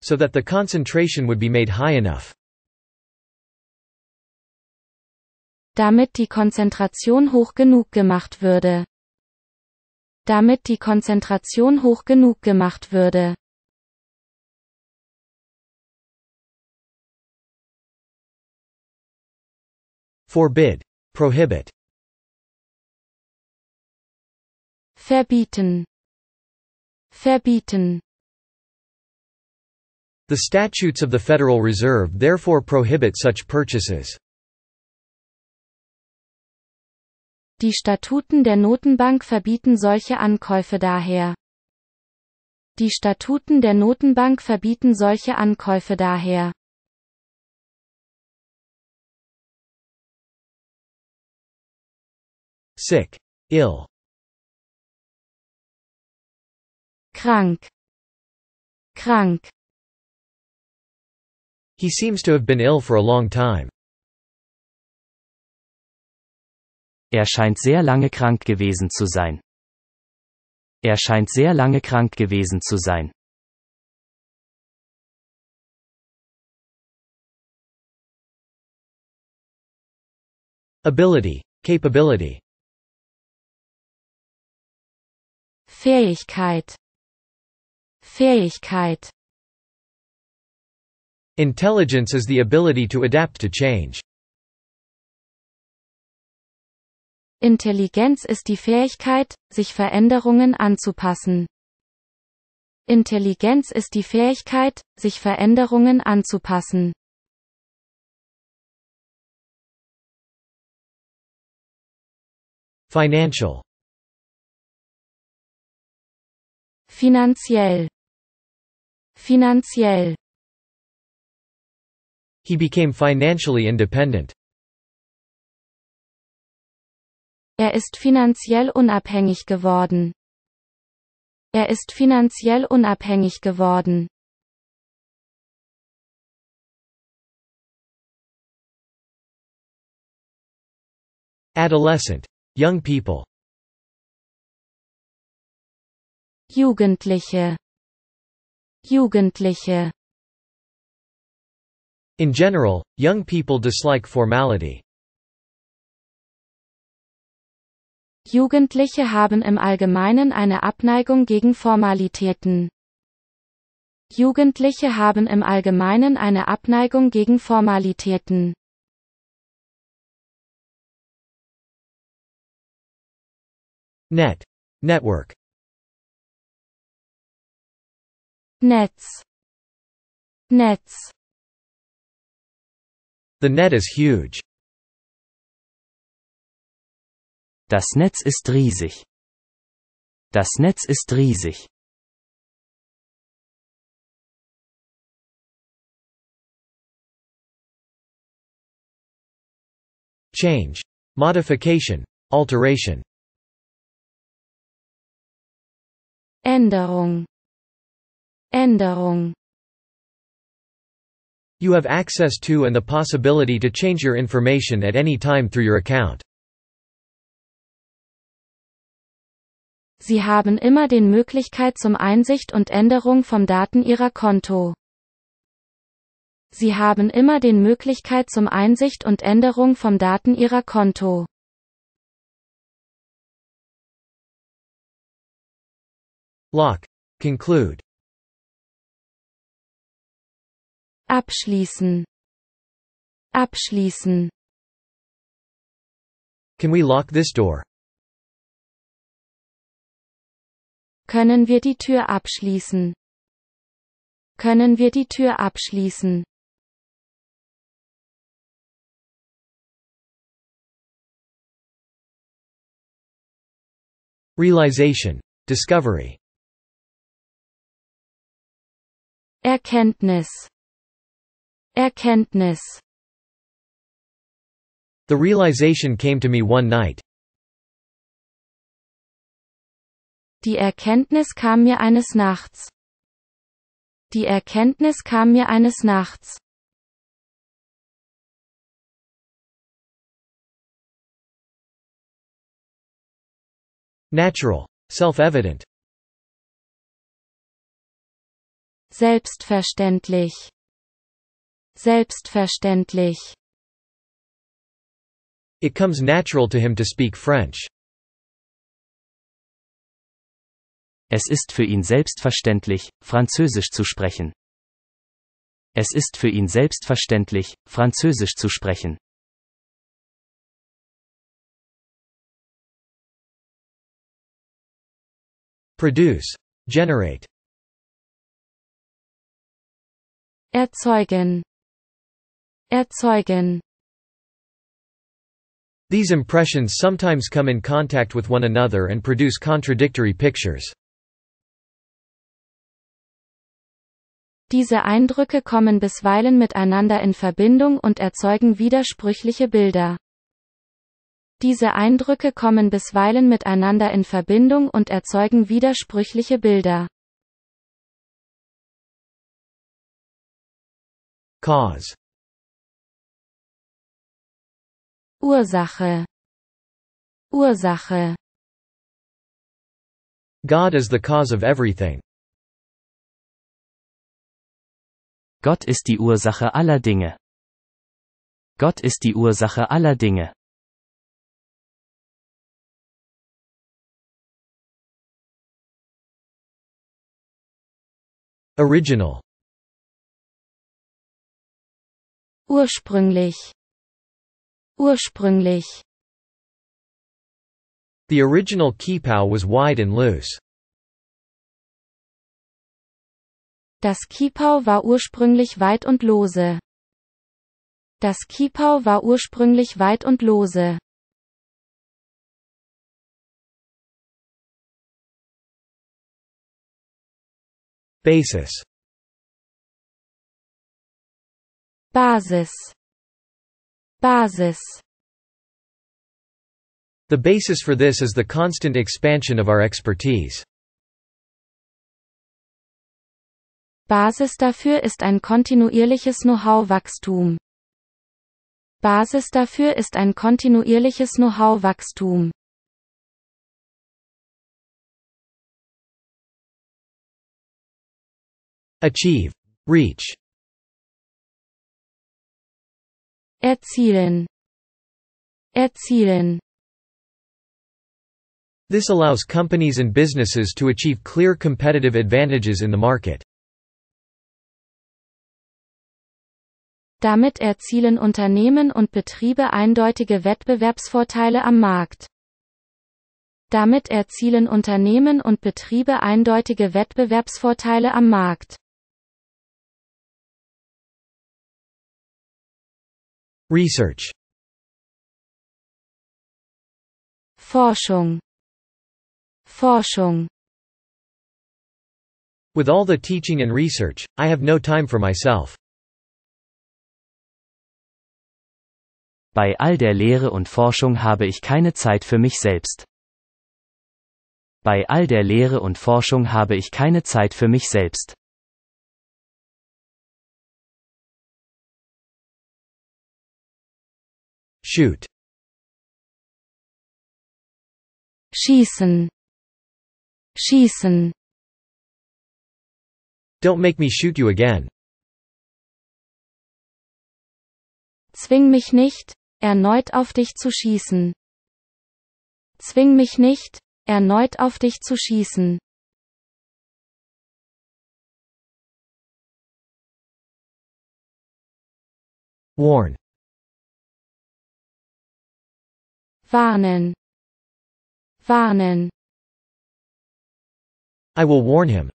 So that the concentration would be made high enough damit die Konzentration hoch genug gemacht würde. Damit die Konzentration hoch genug gemacht würde. Forbid. Prohibit. Verbieten. Verbieten. The statutes of the Federal Reserve therefore prohibit such purchases. Die Statuten der Notenbank verbieten solche Ankäufe daher. Die Statuten der Notenbank verbieten solche Ankäufe daher. Sick, ill. Krank. Krank. He seems to have been ill for a long time. Er scheint sehr lange krank gewesen zu sein. Er scheint sehr lange krank gewesen zu sein. Ability, capability. Fähigkeit. Fähigkeit. Intelligence is the ability to adapt to change. Intelligenz ist die Fähigkeit, sich Veränderungen anzupassen. Intelligenz ist die Fähigkeit, sich Veränderungen anzupassen. Financial Finanziell Finanziell He became financially independent. Er ist finanziell unabhängig geworden. Er ist finanziell unabhängig geworden. Adolescent. Young people. Jugendliche. Jugendliche. In general, young people dislike formality. Jugendliche haben im Allgemeinen eine Abneigung gegen Formalitäten. Jugendliche haben im Allgemeinen eine Abneigung gegen Formalitäten. Net. Network. Netz. Netz. The net is huge. Das Netz ist riesig. Das Netz ist riesig. Change. Modification. Alteration. Änderung. Änderung. You have access to and the possibility to change your information at any time through your account. Sie haben immer den Möglichkeit zum Einsicht und Änderung vom Daten Ihrer Konto. Sie haben immer den Möglichkeit zum Einsicht und Änderung von Daten Ihrer Konto. Lock. Conclude. Abschließen. Abschließen. Can we lock this door? Können wir die Tür abschließen? Können wir die Tür abschließen? Realization, Discovery. Erkenntnis. Erkenntnis. The realization came to me one night. Die Erkenntnis kam mir eines Nachts. Die Erkenntnis kam mir eines Nachts. Natural. Self-evident. Selbstverständlich. Selbstverständlich. It comes natural to him to speak French. Es ist für ihn selbstverständlich, Französisch zu sprechen. Es ist für ihn selbstverständlich, Französisch zu sprechen. Produce. Generate. Erzeugen. Erzeugen. These impressions sometimes come in contact with one another and produce contradictory pictures. Diese Eindrücke kommen bisweilen miteinander in Verbindung und erzeugen widersprüchliche Bilder. Diese Eindrücke kommen bisweilen miteinander in Verbindung und erzeugen widersprüchliche Bilder. Cause Ursache Ursache God is the cause of everything. Gott ist die Ursache aller Dinge. Gott ist die Ursache aller Dinge. Original. Ursprünglich. Ursprünglich. The original kipau was wide and loose. Das Kipau war ursprünglich weit und lose. Das Kipau war ursprünglich weit und lose. Basis Basis Basis The basis for this is the constant expansion of our expertise. Basis dafür ist ein kontinuierliches Know-how-Wachstum. Basis dafür ist ein kontinuierliches Know-how-Wachstum. Achieve. Reach. Erzielen. Erzielen. This allows companies and businesses to achieve clear competitive advantages in the market. Damit erzielen Unternehmen und Betriebe eindeutige Wettbewerbsvorteile am Markt. Damit erzielen Unternehmen und Betriebe eindeutige Wettbewerbsvorteile am Markt. Research Forschung Forschung With all the teaching and research, I have no time for myself. Bei all der Lehre und Forschung habe ich keine Zeit für mich selbst. Bei all der Lehre und Forschung habe ich keine Zeit für mich selbst. Shoot. Schießen. Schießen. Don't make me shoot you again. Zwing mich nicht, erneut auf dich zu schießen. Zwing mich nicht, erneut auf dich zu schießen. Warn. Warnen. Warnen. I will warn him.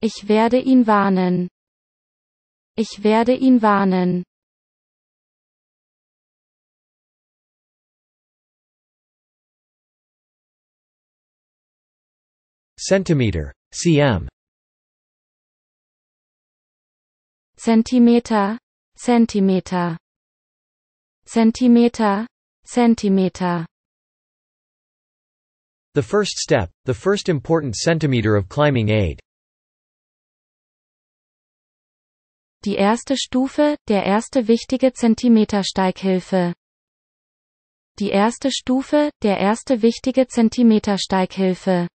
Ich werde ihn warnen. Ich werde ihn warnen. Centimeter, cm. Zentimeter, Zentimeter. Zentimeter, Zentimeter. The first step, the first important centimeter of climbing aid. die erste Stufe, der erste wichtige Zentimetersteighilfe. Die erste Stufe, der erste wichtige Zentimetersteighilfe.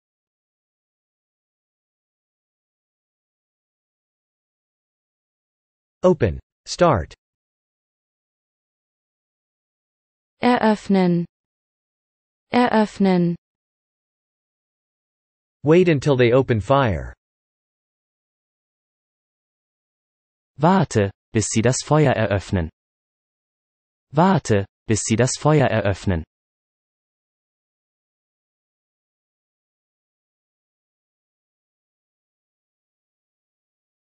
Open. Start. Eröffnen. Eröffnen. Wait until they open fire. Warte, bis sie das Feuer eröffnen. Warte, bis sie das Feuer eröffnen.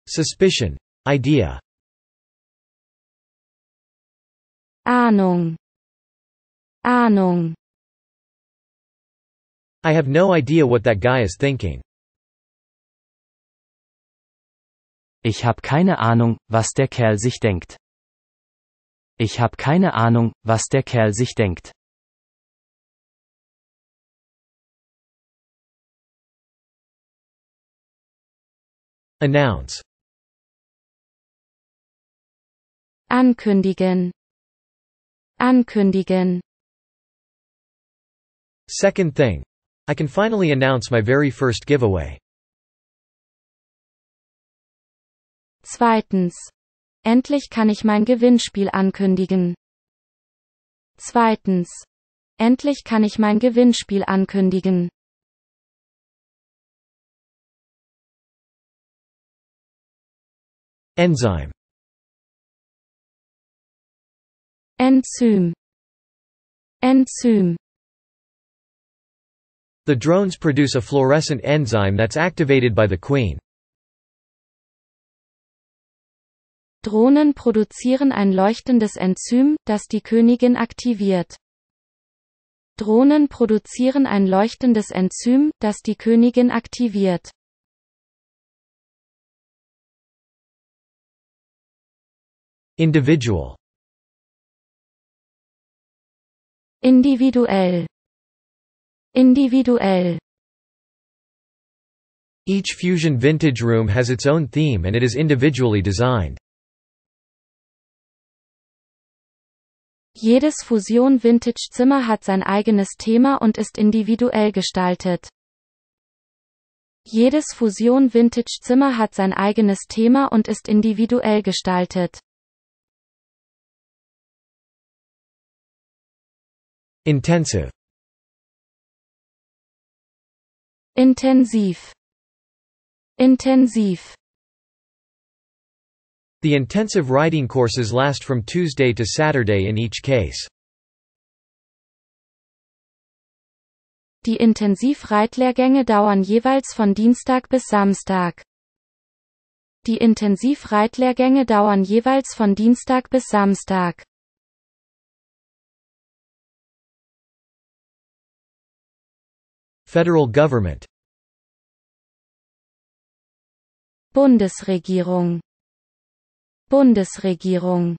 Suspicion. Idea. Ahnung. Ahnung. I have no idea what that guy is thinking. Ich hab keine Ahnung, was der Kerl sich denkt. Ich hab keine Ahnung, was der Kerl sich denkt. Announce. Ankündigen. Ankündigen. Second thing. I can finally announce my very first giveaway. Zweitens. Endlich kann ich mein Gewinnspiel ankündigen. Zweitens. Endlich kann ich mein Gewinnspiel ankündigen. Enzyme. Enzym. Enzym. The drones produce a fluorescent enzyme that's activated by the queen. Drohnen produzieren ein leuchtendes Enzym, das die Königin aktiviert. Drohnen produzieren ein leuchtendes Enzym, das die Königin aktiviert. Individual Individuell Individuell Each Fusion Vintage Room has its own theme and it is individually designed. Jedes Fusion-Vintage-Zimmer hat sein eigenes Thema und ist individuell gestaltet. Jedes Fusion-Vintage-Zimmer hat sein eigenes Thema und ist individuell gestaltet. Intensive Intensiv Intensiv The intensive riding courses last from Tuesday to Saturday in each case. Die Intensivreitlehrgänge dauern jeweils von Dienstag bis Samstag. Die Intensivreitlehrgänge dauern jeweils von Dienstag bis Samstag. Federal Government Bundesregierung Bundesregierung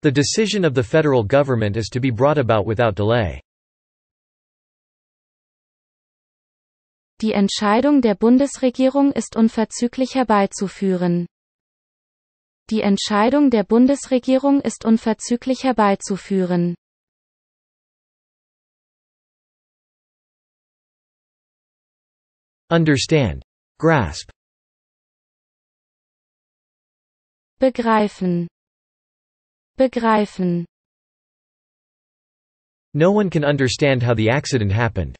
The decision of the federal government is to be brought about without delay. Die Entscheidung der Bundesregierung ist unverzüglich herbeizuführen. Die Entscheidung der Bundesregierung ist unverzüglich herbeizuführen. Understand. Grasp. begreifen begreifen No one can understand how the accident happened.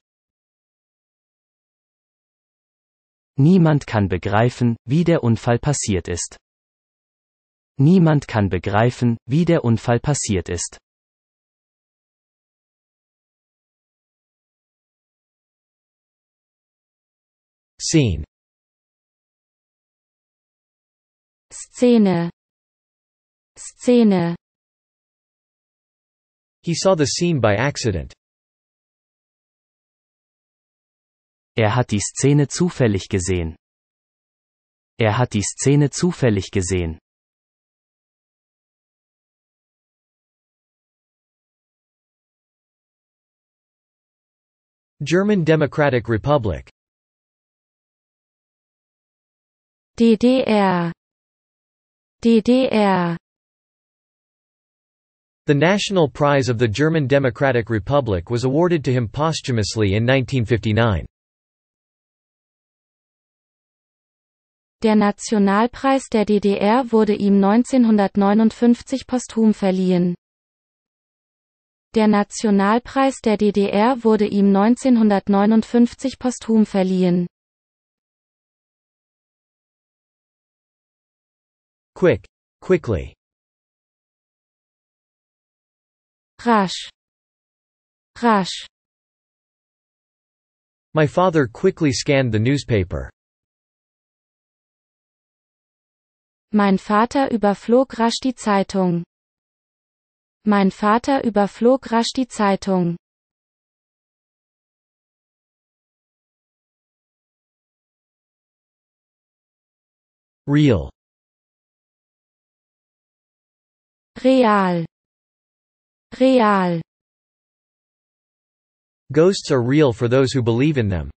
Niemand kann begreifen, wie der Unfall passiert ist. Niemand kann begreifen, wie der Unfall passiert ist. Scene Szene Szene He saw the scene by accident. Er hat die Szene zufällig gesehen. Er hat die Szene zufällig gesehen. German Democratic Republic DDR DDR The National Prize of the German Democratic Republic was awarded to him posthumously in 1959. Der Nationalpreis der DDR wurde ihm 1959 posthum verliehen. Der Nationalpreis der DDR wurde ihm 1959 posthum verliehen. Quick. Quickly. Rasch. Rasch. My father quickly scanned the newspaper. Mein Vater überflog rasch die Zeitung. Mein Vater überflog rasch die Zeitung. Real. Real. Real. Ghosts are real for those who believe in them.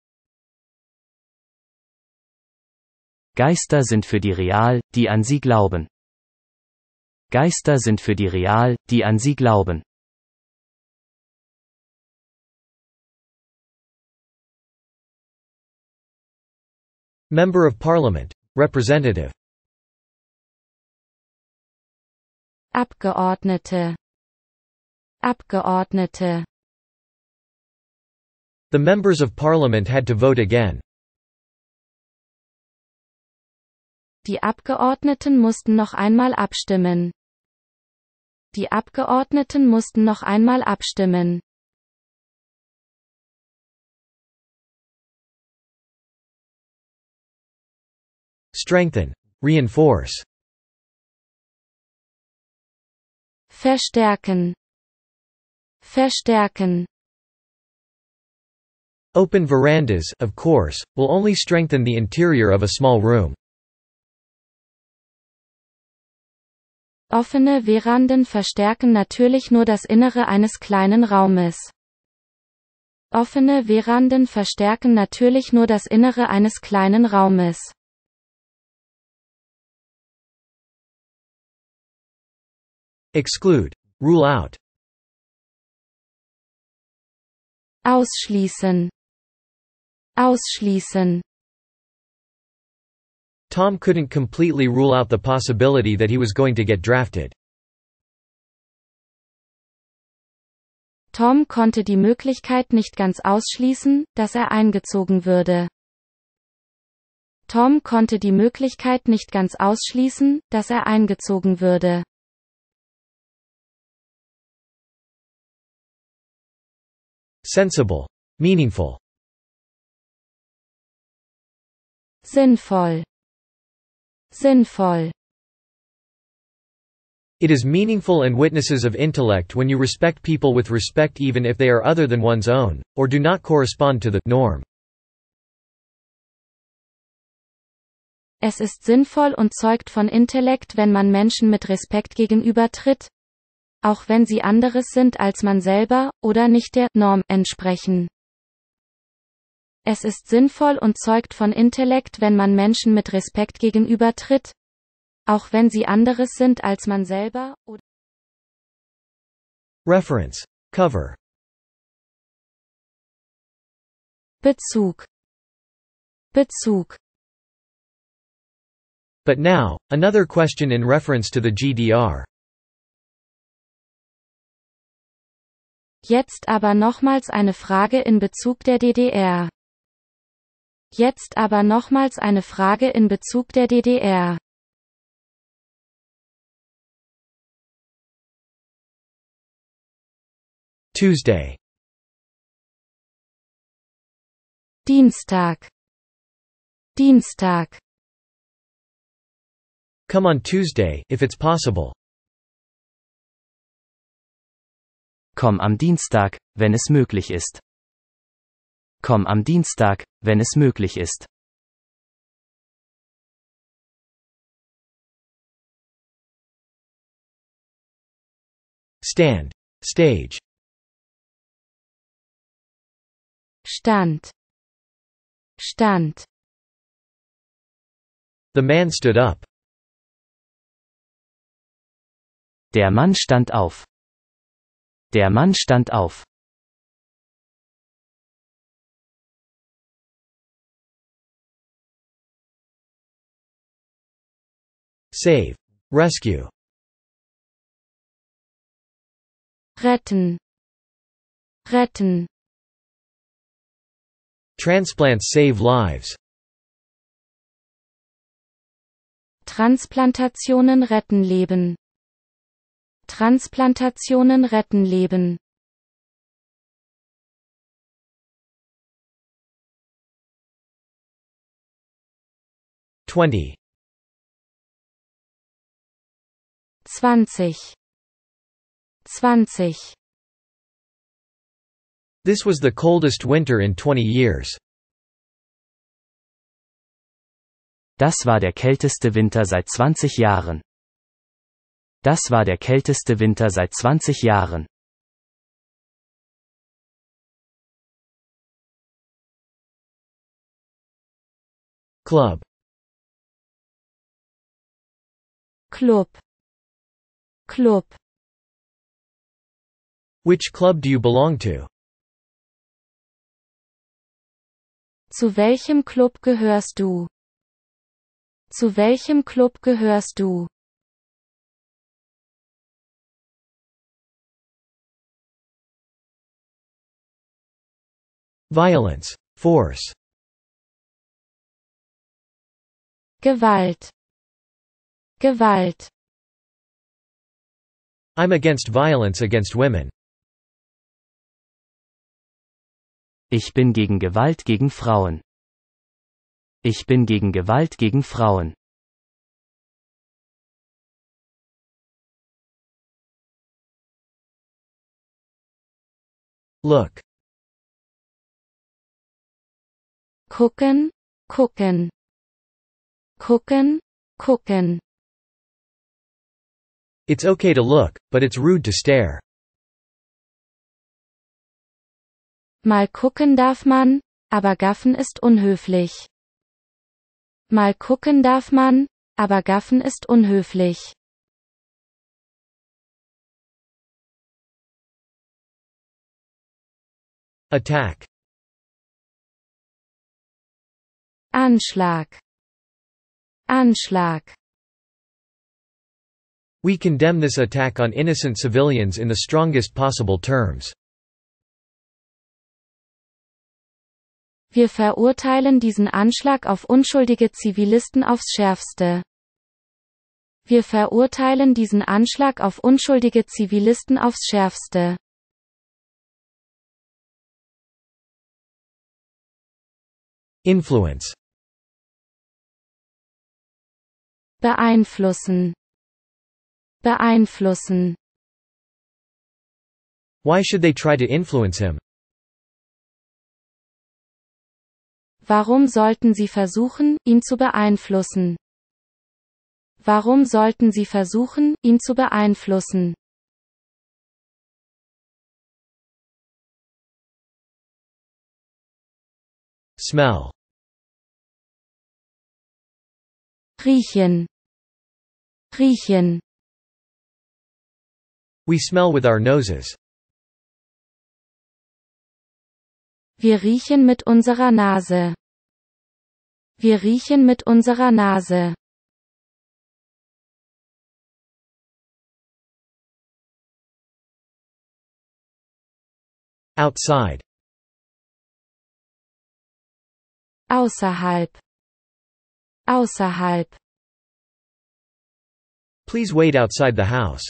Geister sind für die real, die an sie glauben. Geister sind für die real, die an sie glauben. Member of Parliament, Representative Abgeordnete Abgeordnete The members of parliament had to vote again. Die Abgeordneten mussten noch einmal abstimmen. Die Abgeordneten mussten noch einmal abstimmen. Strengthen. Reinforce. Verstärken. Verstärken. Open verandas, of course, will only strengthen the interior of a small room. Offene Veranden verstärken natürlich nur das Innere eines kleinen Raumes. Offene Veranden verstärken natürlich nur das Innere eines kleinen Raumes. Exclude. Rule out. Ausschließen. Ausschließen. Tom couldn't completely rule out the possibility that he was going to get drafted. Tom konnte die Möglichkeit nicht ganz ausschließen, dass er eingezogen würde. Tom konnte die Möglichkeit nicht ganz ausschließen, dass er eingezogen würde. Sensible. Meaningful. Sinnvoll. Sinnvoll. It is meaningful and witnesses of intellect when you respect people with respect even if they are other than one's own, or do not correspond to the norm. Es ist sinnvoll und zeugt von Intellekt, wenn man Menschen mit Respekt gegenübertritt, auch wenn sie anderes sind als man selber, oder nicht der Norm entsprechen. Es ist sinnvoll und zeugt von Intellekt, wenn man Menschen mit Respekt gegenüber tritt, auch wenn sie anderes sind als man selber, oder Reference. Cover. Bezug. Bezug. But now, another question in reference to the GDR. Jetzt aber nochmals eine Frage in Bezug der DDR. Jetzt aber nochmals eine Frage in Bezug der DDR. Tuesday. Dienstag. Dienstag. Come on Tuesday, if it's possible. Komm am Dienstag, wenn es möglich ist. Komm am Dienstag, wenn es möglich ist. Stand. Stage. Stand. Stand. The man stood up. Der Mann stand auf. Der Mann stand auf. Save. Rescue. Retten. Retten. Transplants save lives. Transplantationen retten Leben. Transplantationen retten Leben. Twenty. Zwanzig. Zwanzig. This was the coldest winter in 20 years. Das war der kälteste Winter seit 20 Jahren. Das war der kälteste Winter seit 20 Jahren. Club Club Club Which club do you belong to? Zu welchem Club gehörst du? Zu welchem Club gehörst du? Violence. Force. Gewalt. Gewalt. I'm against violence against women. Ich bin gegen Gewalt gegen Frauen. Ich bin gegen Gewalt gegen Frauen. Look. gucken, gucken, gucken, gucken. It's okay to look, but it's rude to stare. Mal gucken darf man, aber gaffen ist unhöflich. Mal gucken darf man, aber gaffen ist unhöflich. Attack Anschlag Anschlag We condemn this attack on innocent civilians in the strongest possible terms. Wir verurteilen diesen Anschlag auf unschuldige Zivilisten aufs schärfste. Wir verurteilen diesen Anschlag auf unschuldige Zivilisten aufs schärfste. Influence beeinflussen beeinflussen Why should they try to influence him? Warum sollten sie versuchen, ihn zu beeinflussen? Warum sollten sie versuchen, ihn zu beeinflussen? Smell Riechen. Riechen. We smell with our noses. Wir riechen mit unserer Nase. Wir riechen mit unserer Nase. Outside. Außerhalb. Außerhalb. Please wait outside the house.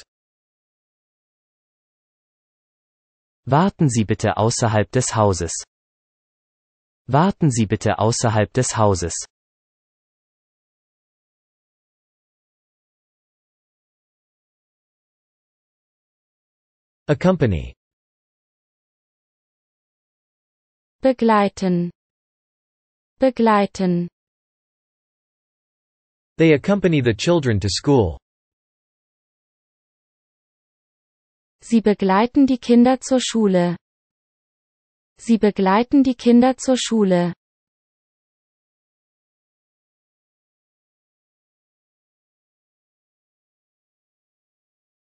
Warten Sie bitte außerhalb des Hauses. Warten Sie bitte außerhalb des Hauses. Accompany. Begleiten. Begleiten. They accompany the children to school. Sie begleiten die Kinder zur Schule. Sie begleiten die Kinder zur Schule.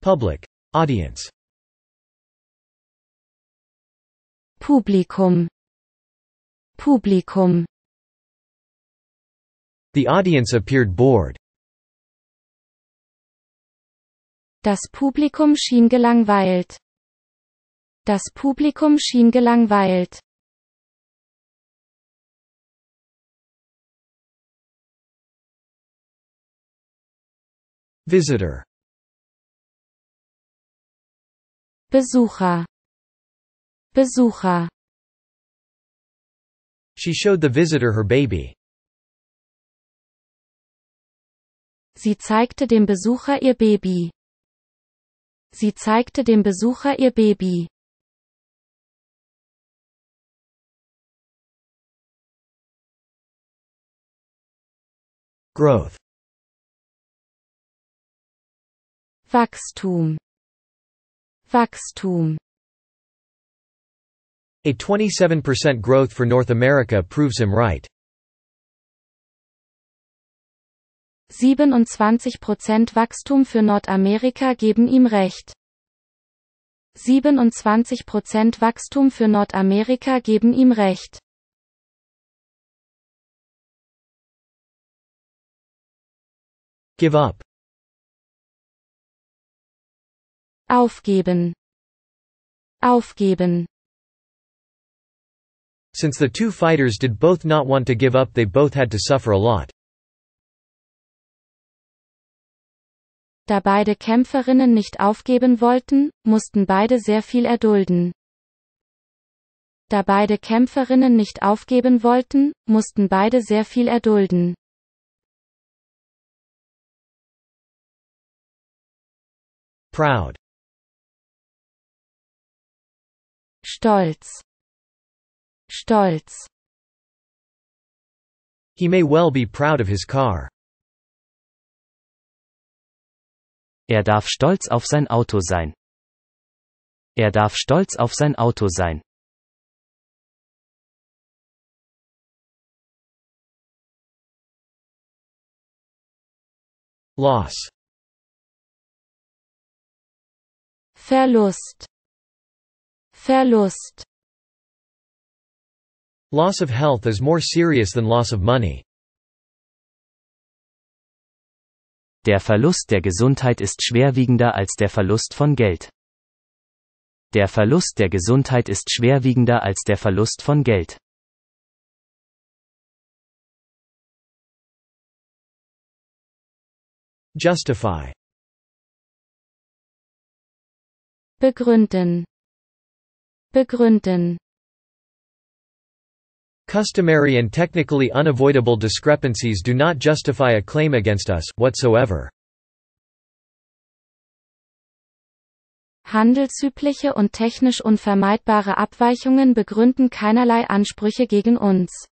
Public. Audience. Publikum. Publikum. The audience appeared bored. Das Publikum schien gelangweilt. Das Publikum schien gelangweilt. Visitor Besucher Besucher She showed the visitor her baby. Sie zeigte dem Besucher ihr Baby. Sie zeigte dem Besucher ihr Baby. Growth. Wachstum. Wachstum. A 27% growth for North America proves him right. 27% Wachstum für Nordamerika geben ihm recht. 27% Wachstum für Nordamerika geben ihm recht. Give up. Aufgeben. Aufgeben. Since the two fighters did both not want to give up they both had to suffer a lot. Da beide Kämpferinnen nicht aufgeben wollten, mussten beide sehr viel erdulden. Da beide Kämpferinnen nicht aufgeben wollten, mussten beide sehr viel erdulden. Proud. Stolz. Stolz. He may well be proud of his car. Er darf stolz auf sein Auto sein. Er darf stolz auf sein Auto sein. Loss. Verlust. Verlust. Loss of health is more serious than loss of money. Der Verlust der Gesundheit ist schwerwiegender als der Verlust von Geld. Der Verlust der Gesundheit ist schwerwiegender als der Verlust von Geld. Justify. Begründen. Begründen. Customary and technically unavoidable discrepancies do not justify a claim against us, whatsoever. Handelsübliche und technisch unvermeidbare Abweichungen begründen keinerlei Ansprüche gegen uns.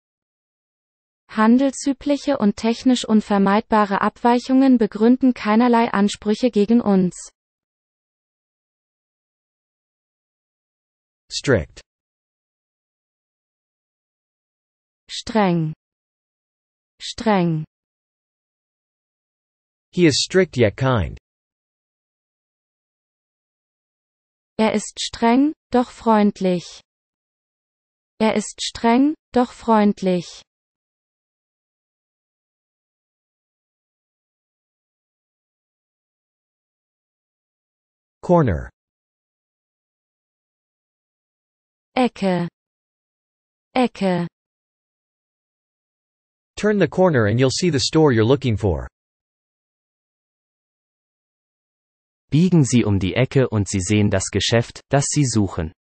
Handelsübliche und technisch unvermeidbare Abweichungen begründen keinerlei Ansprüche gegen uns. Strict streng streng He is strict yet kind. Er ist streng, doch freundlich. Er ist streng, doch freundlich. Corner. Ecke. Ecke. Turn the corner and you'll see the store you're looking for. Biegen Sie um die Ecke und Sie sehen das Geschäft, das Sie suchen.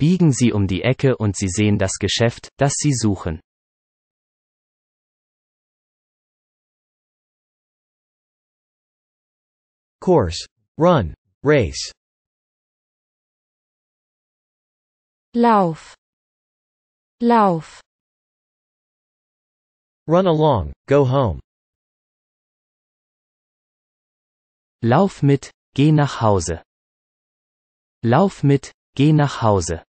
Biegen Sie um die Ecke und Sie sehen das Geschäft, das Sie suchen. Course. Run. Race. Lauf. Lauf. Run along, go home. Lauf mit, geh nach Hause. Lauf mit, geh nach Hause.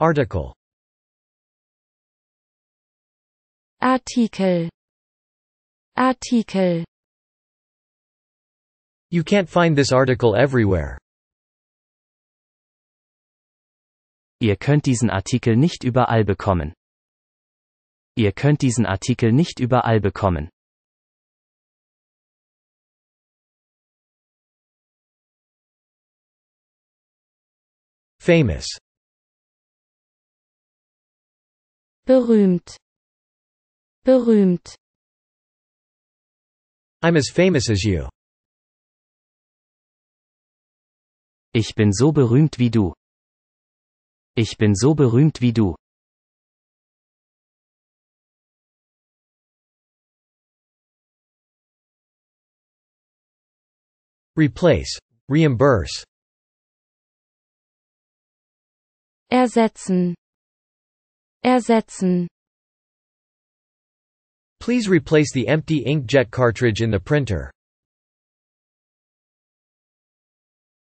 Article Artikel Artikel You can't find this article everywhere. Ihr könnt diesen Artikel nicht überall bekommen. Ihr könnt diesen Artikel nicht überall bekommen. Famous. Berühmt. Berühmt. I'm as famous as you. Ich bin so berühmt wie du. Ich bin so berühmt wie du. Replace. Reimburse. Ersetzen. Ersetzen. Please replace the empty inkjet cartridge in the printer.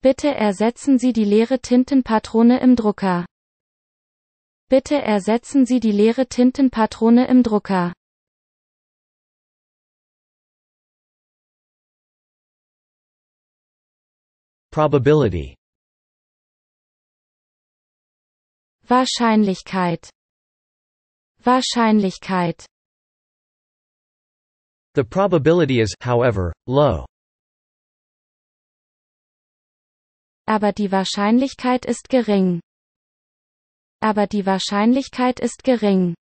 Bitte ersetzen Sie die leere Tintenpatrone im Drucker. Bitte ersetzen Sie die leere Tintenpatrone im Drucker. Probability Wahrscheinlichkeit Wahrscheinlichkeit The probability is, however, low. Aber die Wahrscheinlichkeit ist gering aber die Wahrscheinlichkeit ist gering.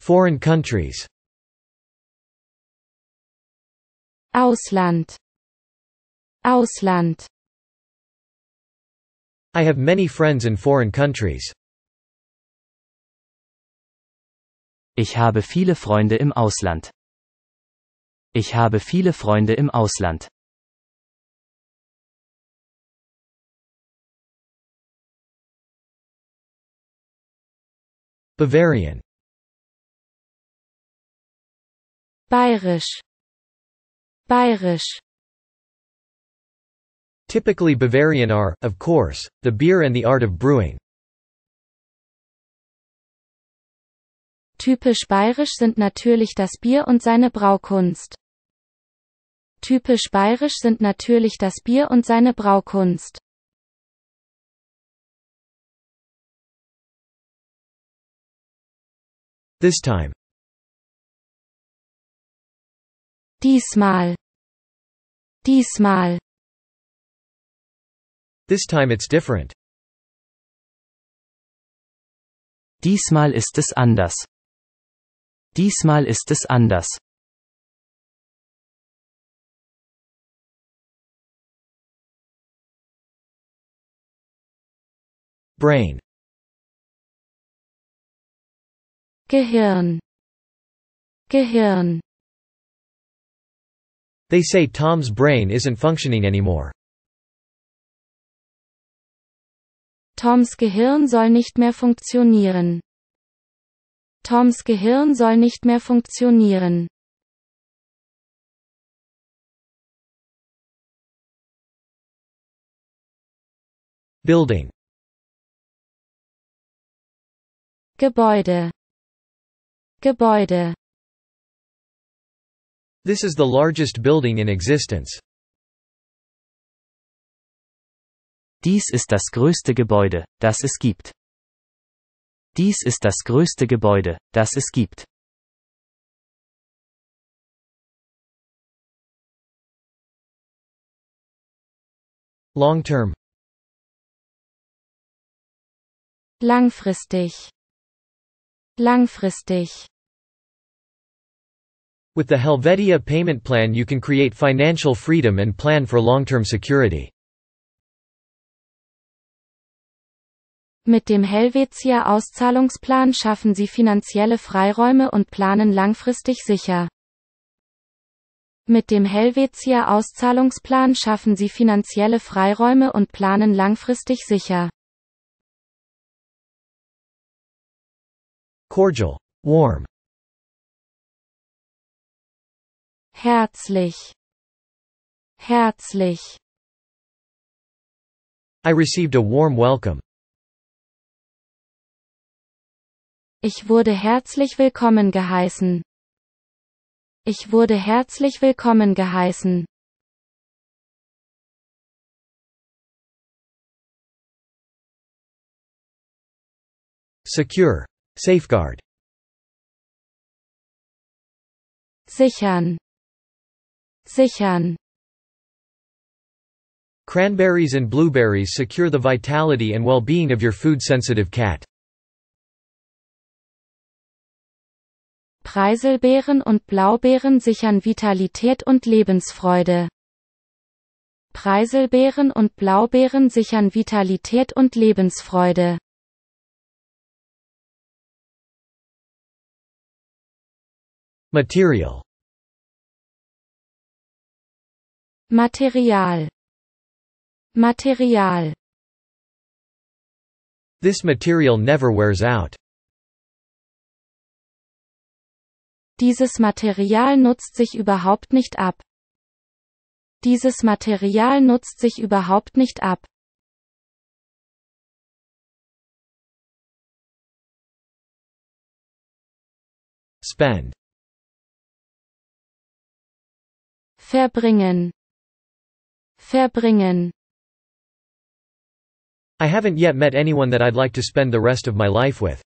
Foreign countries Ausland Ausland I have many friends in foreign countries. Ich habe viele Freunde im Ausland. Ich habe viele Freunde im Ausland. Bavarian Bayerisch Bayerisch Typically Bavarian are, of course, the beer and the art of brewing. Typisch bayerisch sind natürlich das Bier und seine Braukunst. Typisch bayerisch sind natürlich das Bier und seine Braukunst. This time. Diesmal. Diesmal. This time it's different. Diesmal ist es anders. Diesmal ist es anders. Brain Gehirn Gehirn They say Tom's brain isn't functioning anymore. Toms Gehirn soll nicht mehr funktionieren. Toms Gehirn soll nicht mehr funktionieren. Building Gebäude Gebäude This is the largest building in existence. Dies ist das größte Gebäude, das es gibt. Dies ist das größte Gebäude, das es gibt. Long term. Langfristig. Langfristig With the Helvetia payment plan you can create financial freedom and plan for long-term security. Mit dem Helvetia Auszahlungsplan schaffen Sie finanzielle Freiräume und planen langfristig sicher. Mit dem Helvetia Auszahlungsplan schaffen Sie finanzielle Freiräume und planen langfristig sicher. cordial, warm. Herzlich. Herzlich. I received a warm welcome. Ich wurde herzlich willkommen geheißen. Ich wurde herzlich willkommen geheißen. Secure. Safeguard. Sichern. Sichern. Cranberries and blueberries secure the vitality and well-being of your food-sensitive cat. Preiselbeeren und Blaubeeren sichern Vitalität und Lebensfreude. Preiselbeeren und Blaubeeren sichern Vitalität und Lebensfreude. Material Material Material This material never wears out. Dieses Material nutzt sich überhaupt nicht ab. Dieses Material nutzt sich überhaupt nicht ab. Spend verbringen verbringen I haven't yet met anyone that I'd like to spend the rest of my life with.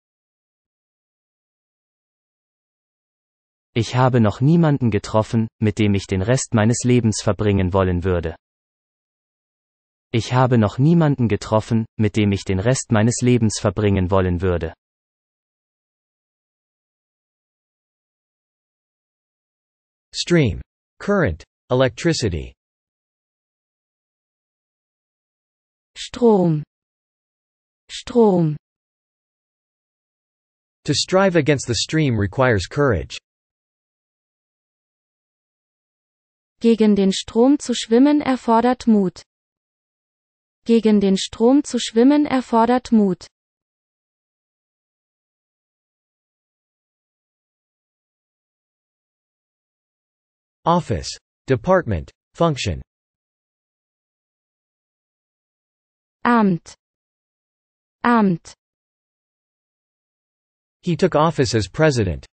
Ich habe noch niemanden getroffen, mit dem ich den Rest meines Lebens verbringen wollen würde. Ich habe noch niemanden getroffen, mit dem ich den Rest meines Lebens verbringen wollen würde. Stream Current. Electricity. Strom. Strom. To strive against the stream requires courage. Gegen den Strom zu schwimmen erfordert Mut. Gegen den Strom zu schwimmen erfordert Mut. Office. Department. Function. Amt. Amt. He took office as president.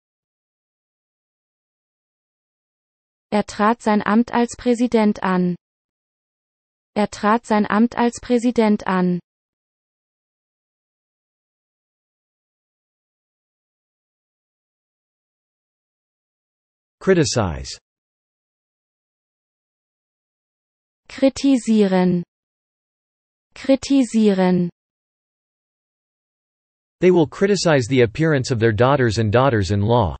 Er trat sein Amt als Präsident an. Er trat sein Amt als Präsident an. Criticize kritisieren kritisieren They will criticize the appearance of their daughters and daughters-in-law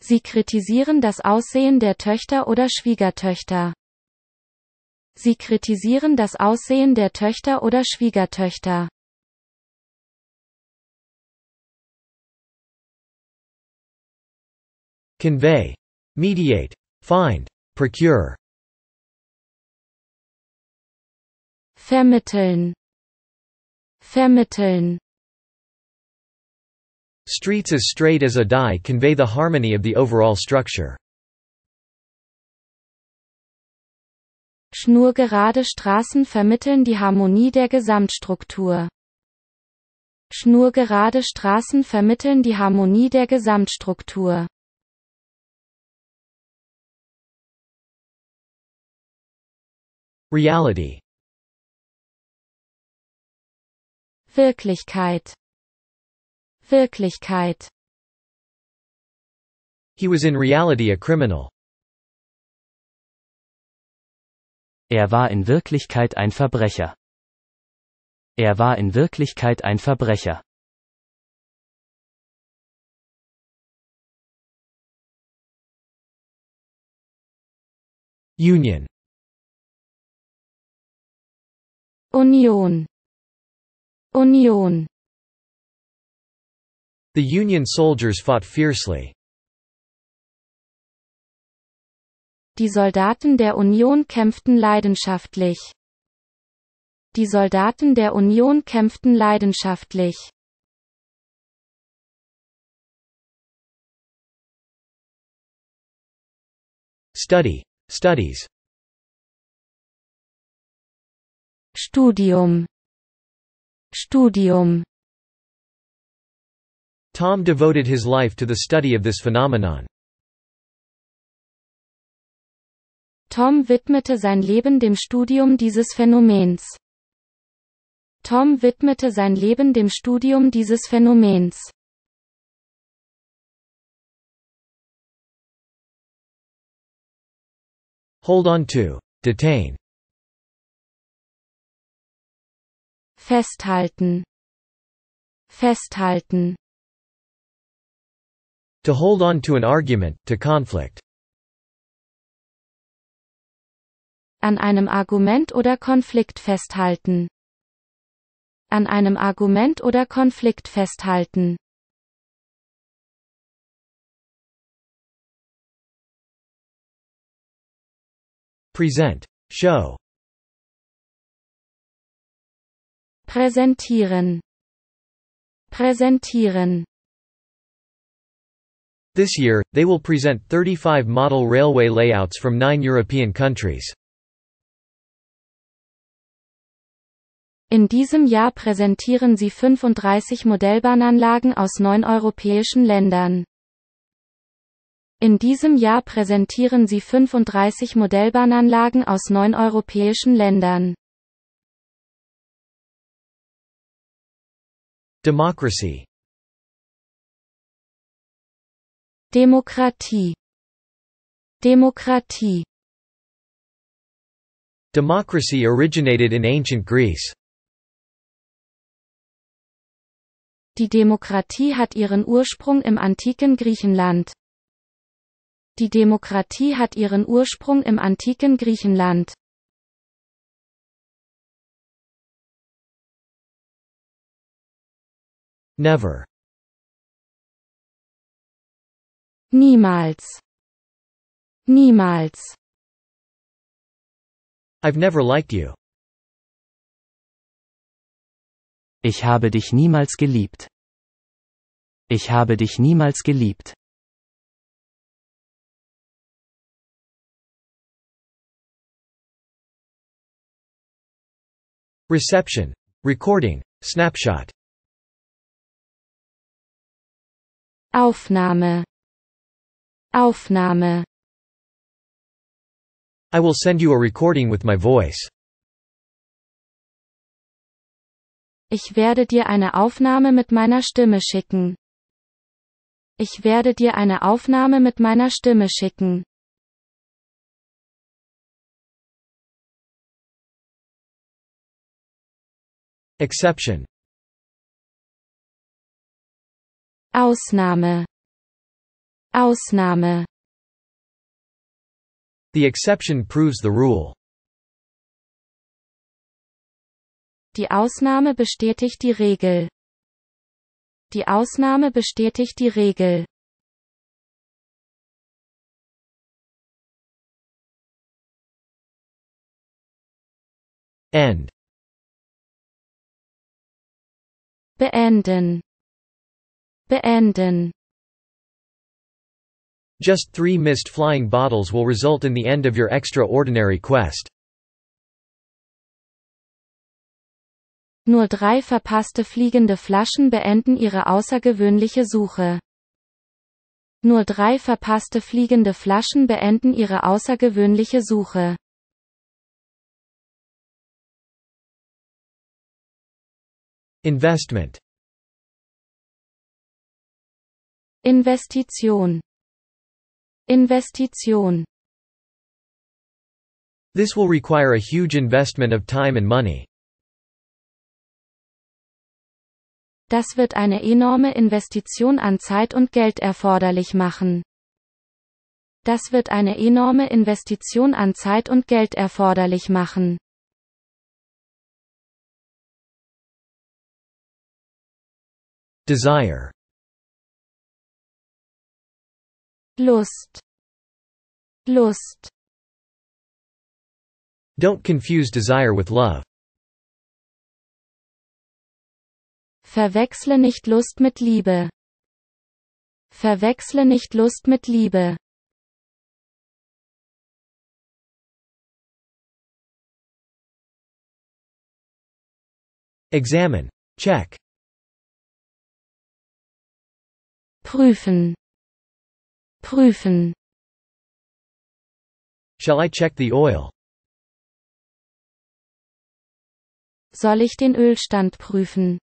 Sie kritisieren das Aussehen der Töchter oder Schwiegertöchter Sie kritisieren das Aussehen der Töchter oder Schwiegertöchter Convey mediate Find. Procure. Vermitteln. Vermitteln. Streets as straight as a die convey the harmony of the overall structure. Schnurgerade Straßen vermitteln die Harmonie der Gesamtstruktur. Schnurgerade Straßen vermitteln die Harmonie der Gesamtstruktur. Reality Wirklichkeit Wirklichkeit He was in reality a criminal. Er war in Wirklichkeit ein Verbrecher. Er war in Wirklichkeit ein Verbrecher. Union Union Union The Union soldiers fought fiercely. Die Soldaten der Union kämpften leidenschaftlich. Die Soldaten der Union kämpften leidenschaftlich. Study. Studies Studium Studium Tom devoted his life to the study of this phenomenon. Tom widmete sein Leben dem Studium dieses Phänomens. Tom widmete sein Leben dem Studium dieses Phänomens. Hold on to. Detain. festhalten festhalten to hold on to an argument to conflict an einem Argument oder Konflikt festhalten an einem Argument oder Konflikt festhalten present show Präsentieren. Präsentieren. This year, they will present 35 model railway layouts from 9 European countries. In diesem Jahr präsentieren sie 35 Modellbahnanlagen aus 9 europäischen Ländern. In diesem Jahr präsentieren sie 35 Modellbahnanlagen aus 9 europäischen Ländern. Democracy Demokratie Demokratie Democracy originated in ancient Greece. Die Demokratie hat ihren Ursprung im antiken Griechenland. Die Demokratie hat ihren Ursprung im antiken Griechenland. Never. Niemals. Niemals. I've never liked you. Ich habe dich niemals geliebt. Ich habe dich niemals geliebt. Reception. Recording. Snapshot. Aufnahme Aufnahme I will send you a recording with my voice. Ich werde dir eine Aufnahme mit meiner Stimme schicken. Ich werde dir eine Aufnahme mit meiner Stimme schicken. Exception Ausnahme Ausnahme The exception proves the rule. Die Ausnahme bestätigt die Regel. Die Ausnahme bestätigt die Regel. End. Beenden beenden. Just three missed flying bottles will result in the end of your extraordinary quest. Nur drei verpasste fliegende Flaschen beenden ihre außergewöhnliche Suche. Nur drei verpasste fliegende Flaschen beenden ihre außergewöhnliche Suche. Investment Investition Investition This will require a huge investment of time and money. Das wird eine enorme Investition an Zeit und Geld erforderlich machen. Das wird eine enorme Investition an Zeit und Geld erforderlich machen. Desire Lust. Lust. Don't confuse desire with love. Verwechsle nicht Lust mit Liebe. Verwechsle nicht Lust mit Liebe. Examine. Check. Prüfen. Prüfen. Shall I check the oil? Soll ich den Ölstand prüfen?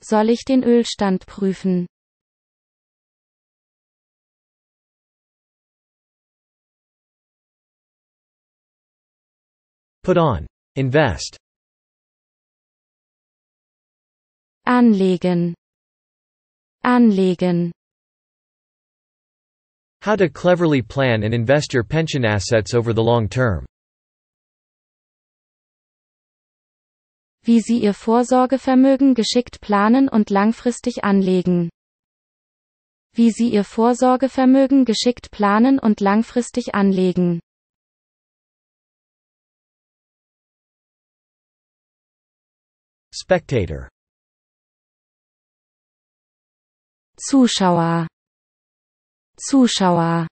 Soll ich den Ölstand prüfen? Put on. Invest. Anlegen. Anlegen. How to cleverly plan and invest your pension assets over the long term. Wie Sie Ihr Vorsorgevermögen geschickt planen und langfristig anlegen. Wie Sie Ihr Vorsorgevermögen geschickt planen und langfristig anlegen. Spectator Zuschauer Zuschauer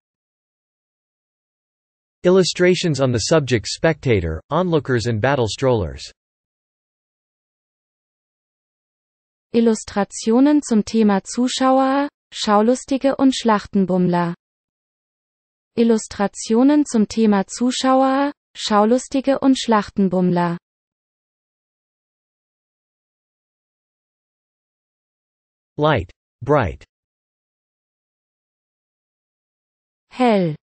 Illustrations on the subject spectator, onlookers and battle strollers Illustrationen zum Thema Zuschauer, Schaulustige und Schlachtenbummler Illustrationen zum Thema Zuschauer, Schaulustige und Schlachtenbummler Light. Bright. Hell.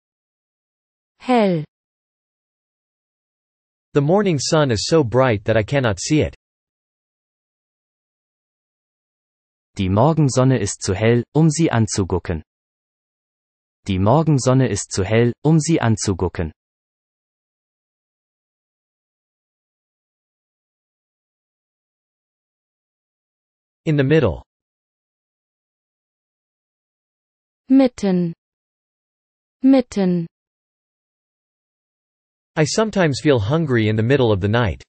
Hell. The morning sun is so bright that I cannot see it. Die Morgensonne ist zu hell, um sie anzugucken. Die Morgensonne ist zu hell, um sie anzugucken. In the middle. Mitten. Mitten. I sometimes feel hungry in the middle of the night.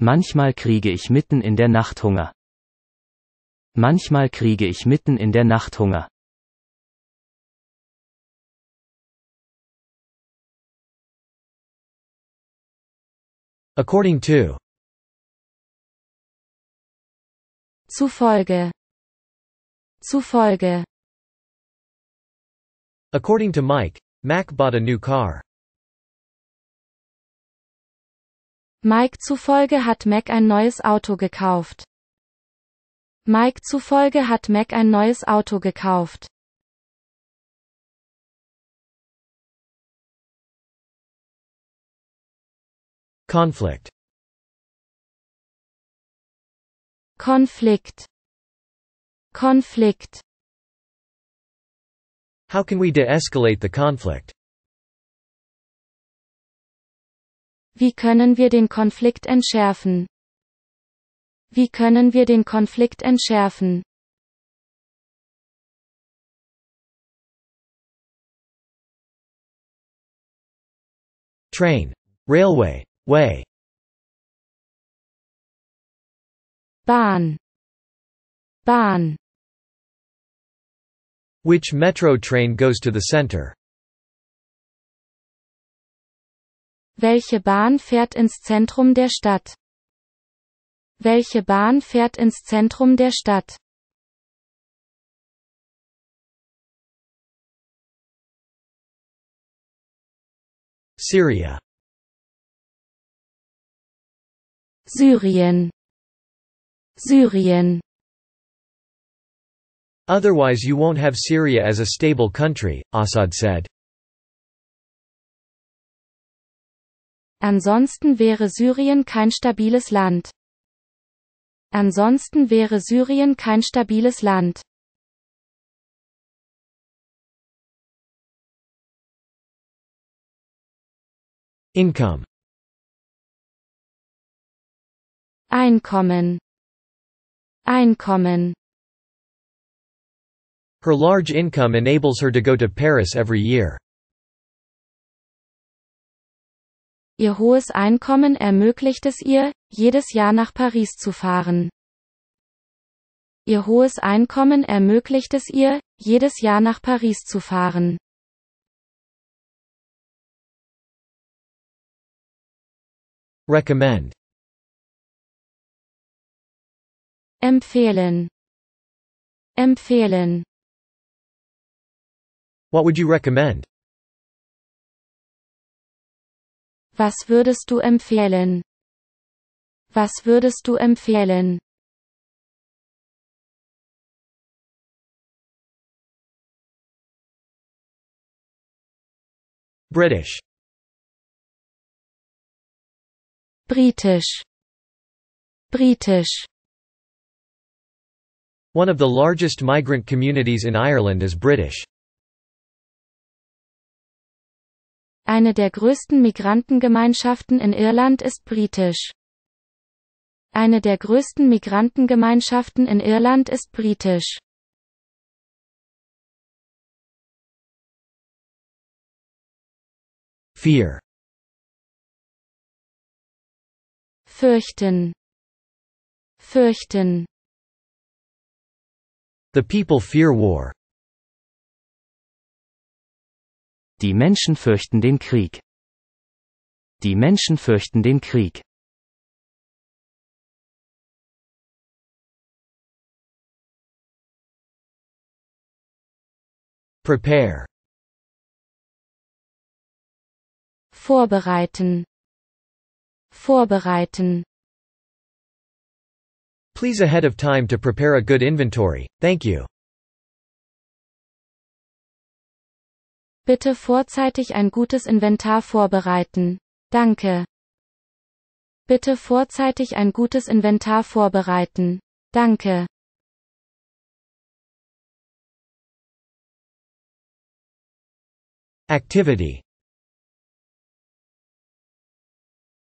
Manchmal kriege ich mitten in der Nacht Hunger. Manchmal kriege ich mitten in der Nacht Hunger. According to. Zufolge. Zufolge. According to Mike, Mac bought a new car. Mike zufolge hat Mac ein neues Auto gekauft. Mike zufolge hat Mac ein neues Auto gekauft. Conflict. Konflikt Konflikt how can we de-escalate the conflict? Wie können wir den Konflikt entschärfen? Wie können wir den Konflikt entschärfen? Train. Railway. Way. Bahn. Bahn. Which metro train goes to the center? Welche Bahn fährt ins Zentrum der Stadt? Welche Bahn fährt ins Zentrum der Stadt? Syria Syrien Syrien Otherwise you won't have Syria as a stable country, Assad said. Ansonsten wäre Syrien kein stabiles Land. Ansonsten wäre Syrien kein stabiles Land. Income Einkommen Einkommen Her large income enables her to go to Paris every year. Ihr hohes Einkommen ermöglicht es ihr, jedes Jahr nach Paris zu fahren. Ihr hohes Einkommen ermöglicht es ihr, jedes Jahr nach Paris zu fahren. Recommend. Empfehlen. Empfehlen. What would you recommend? Was würdest du empfehlen? Was würdest du empfehlen? British. British. British. One of the largest migrant communities in Ireland is British. Eine der größten Migrantengemeinschaften in Irland ist britisch. Eine der größten Migrantengemeinschaften in Irland ist britisch. Fear. Fürchten. Fürchten. The people fear war. Die Menschen fürchten den Krieg. Die Menschen fürchten den Krieg. Prepare. Vorbereiten. Vorbereiten. Please ahead of time to prepare a good inventory. Thank you. Bitte vorzeitig ein gutes Inventar vorbereiten. Danke. Bitte vorzeitig ein gutes Inventar vorbereiten. Danke. Activity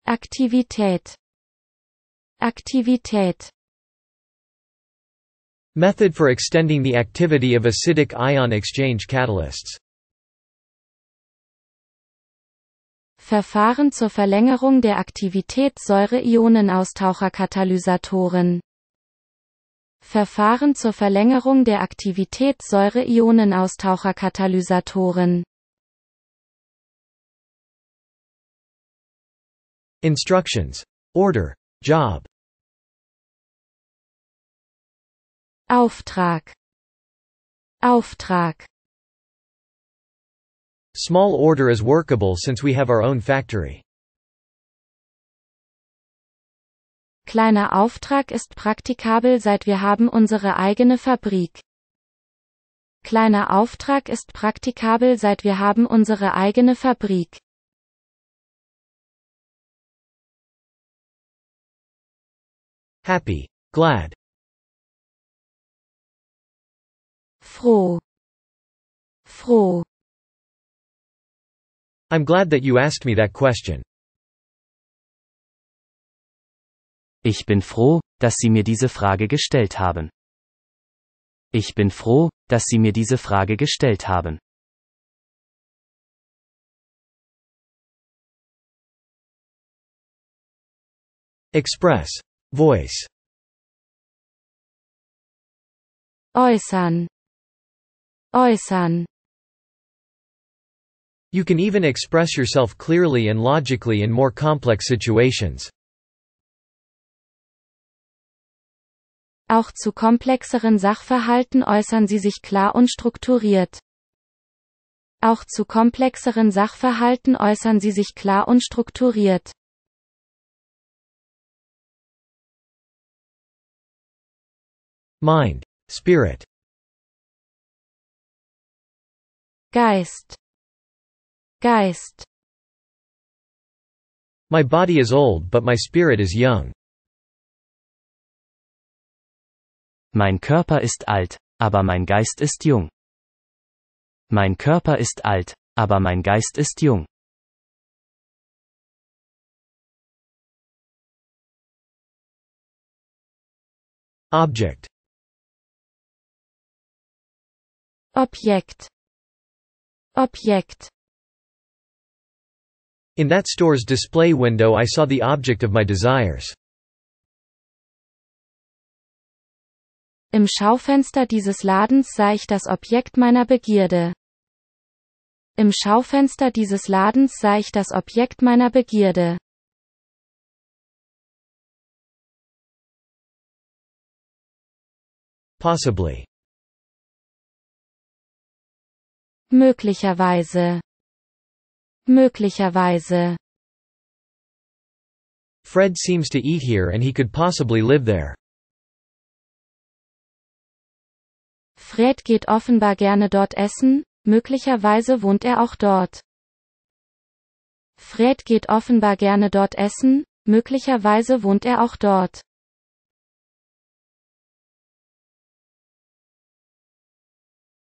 Aktivität Aktivität Method for extending the activity of acidic ion exchange catalysts Verfahren zur Verlängerung der Aktivität Säure-Ionenaustaucherkatalysatoren Verfahren zur Verlängerung der Aktivität Säure-Ionenaustaucherkatalysatoren Instructions. Order. Job. Auftrag. Auftrag. Small order is workable since we have our own factory. Kleiner Auftrag ist praktikabel seit wir haben unsere eigene Fabrik. Kleiner Auftrag ist praktikabel seit wir haben unsere eigene Fabrik. Happy, glad. Froh. Froh. I'm glad that you asked me that question. Ich bin froh, dass Sie mir diese Frage gestellt haben. Ich bin froh, dass Sie mir diese Frage gestellt haben. Express. Voice. Äußern. Äußern. You can even express yourself clearly and logically in more complex situations. Auch zu komplexeren Sachverhalten äußern sie sich klar und strukturiert. Auch zu komplexeren Sachverhalten äußern sie sich klar und strukturiert. Mind, Spirit, Geist Geist. My body is old, but my spirit is young. Mein Körper ist alt, aber mein Geist ist jung. Mein Körper ist alt, aber mein Geist ist jung. Object. Objekt Objekt In that store's display window I saw the object of my desires. Im Schaufenster dieses Ladens sah ich das Objekt meiner Begierde. Im Schaufenster dieses Ladens sah ich das Objekt meiner Begierde. Possibly. Möglicherweise. Möglicherweise. Fred seems to eat here and he could possibly live there. Fred geht offenbar gerne dort essen, möglicherweise wohnt er auch dort. Fred geht offenbar gerne dort essen, möglicherweise wohnt er auch dort.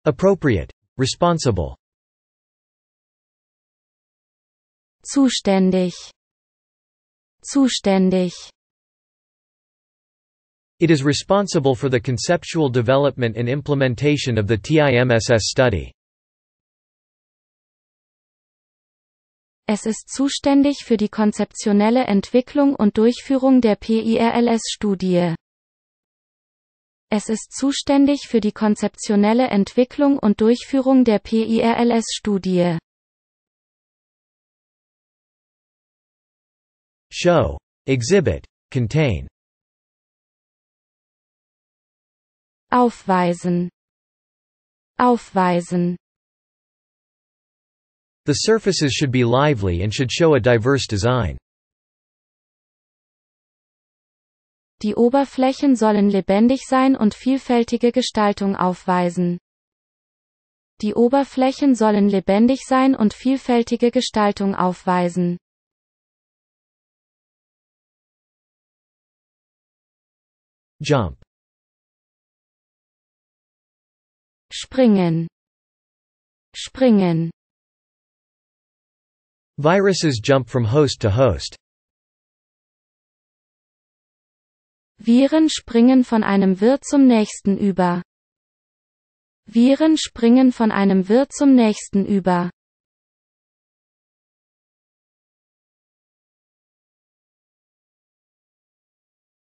Appropriate. Responsible. zuständig zuständig It is responsible for the conceptual development and implementation of the TIMSS study. Es ist zuständig für die konzeptionelle Entwicklung und Durchführung der PIRLS-Studie. Es ist zuständig für die konzeptionelle Entwicklung und Durchführung der PIRLS-Studie. show, exhibit, contain. Aufweisen. Aufweisen. The surfaces should be lively and should show a diverse design. Die Oberflächen sollen lebendig sein und vielfältige Gestaltung aufweisen. Die Oberflächen sollen lebendig sein und vielfältige Gestaltung aufweisen. Jump. Springen. Springen. Viruses jump from host to host. Viren springen von einem Wirt zum nächsten über. Viren springen von einem Wirt zum nächsten über.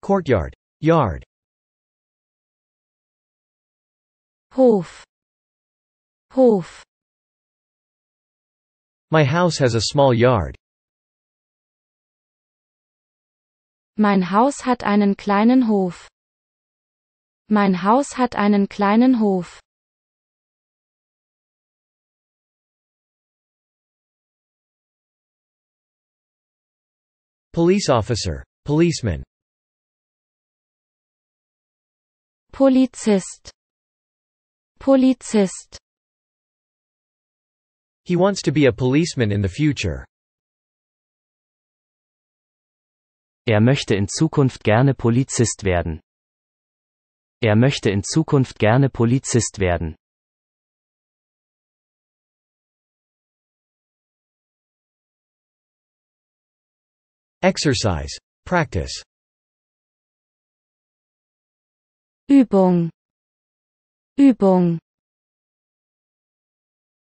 Courtyard Yard Hof Hof My house has a small yard. Mein Haus hat einen kleinen Hof. Mein Haus hat einen kleinen Hof. Police officer, policeman Polizist Polizist He wants to be a policeman in the future. Er möchte in Zukunft gerne Polizist werden. Er möchte in Zukunft gerne Polizist werden. Exercise. Practice. Übung Übung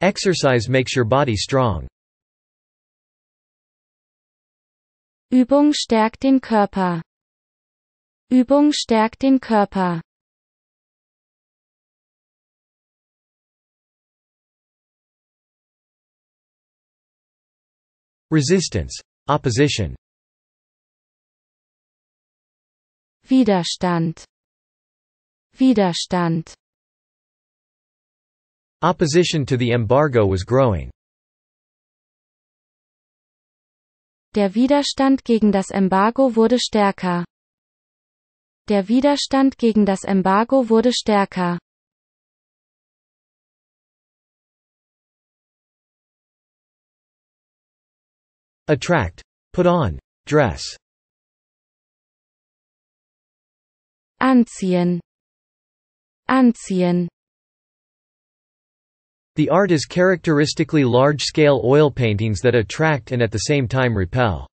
Exercise makes your body strong. Übung stärkt den Körper. Übung stärkt den Körper. Resistance. Opposition. Widerstand. Widerstand Opposition to the embargo was growing. Der Widerstand gegen das Embargo wurde stärker. Der Widerstand gegen das Embargo wurde stärker. Attract. Put on. Dress. Anziehen. Anziehen The art is characteristically large-scale oil paintings that attract and at the same time repel.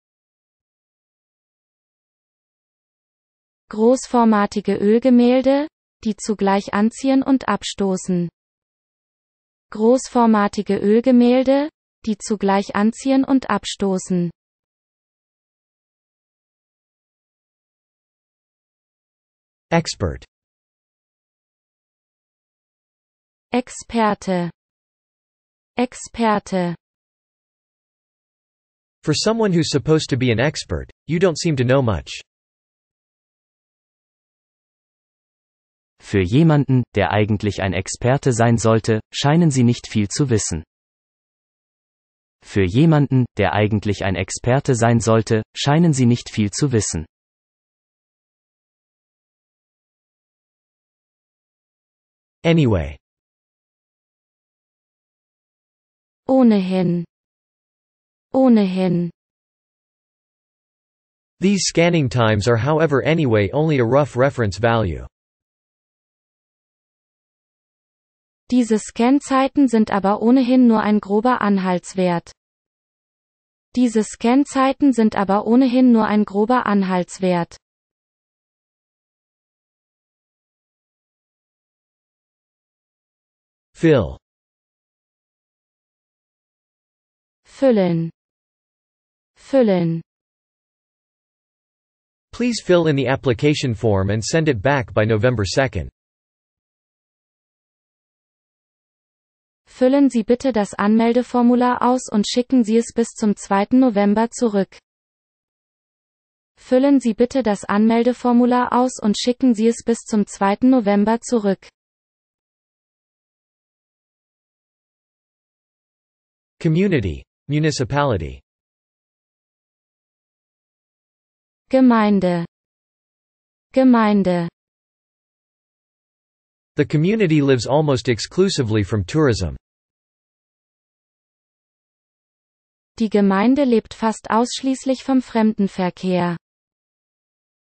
Großformatige Ölgemälde, die zugleich anziehen und abstoßen. Großformatige Ölgemälde, die zugleich anziehen und abstoßen. Expert Experte Experte For someone who's supposed to be an expert, you don't seem to know much. Für jemanden, der eigentlich ein Experte sein sollte, scheinen sie nicht viel zu wissen. Für jemanden, der eigentlich ein Experte sein sollte, scheinen sie nicht viel zu wissen. Anyway. ohnehin ohnehin These scanning times are however anyway only a rough reference value. Diese Scanzeiten sind aber ohnehin nur ein grober Anhaltswert. Diese Scanzeiten sind aber ohnehin nur ein grober Anhaltswert. Phil füllen füllen Please fill in the application form and send it back by November 2. Füllen Sie bitte das Anmeldeformular aus und schicken Sie es bis zum 2. November zurück. Füllen Sie bitte das Anmeldeformular aus und schicken Sie es bis zum 2. November zurück. Community Municipality Gemeinde Gemeinde The community lives almost exclusively from tourism. Die Gemeinde lebt fast ausschließlich vom Fremdenverkehr.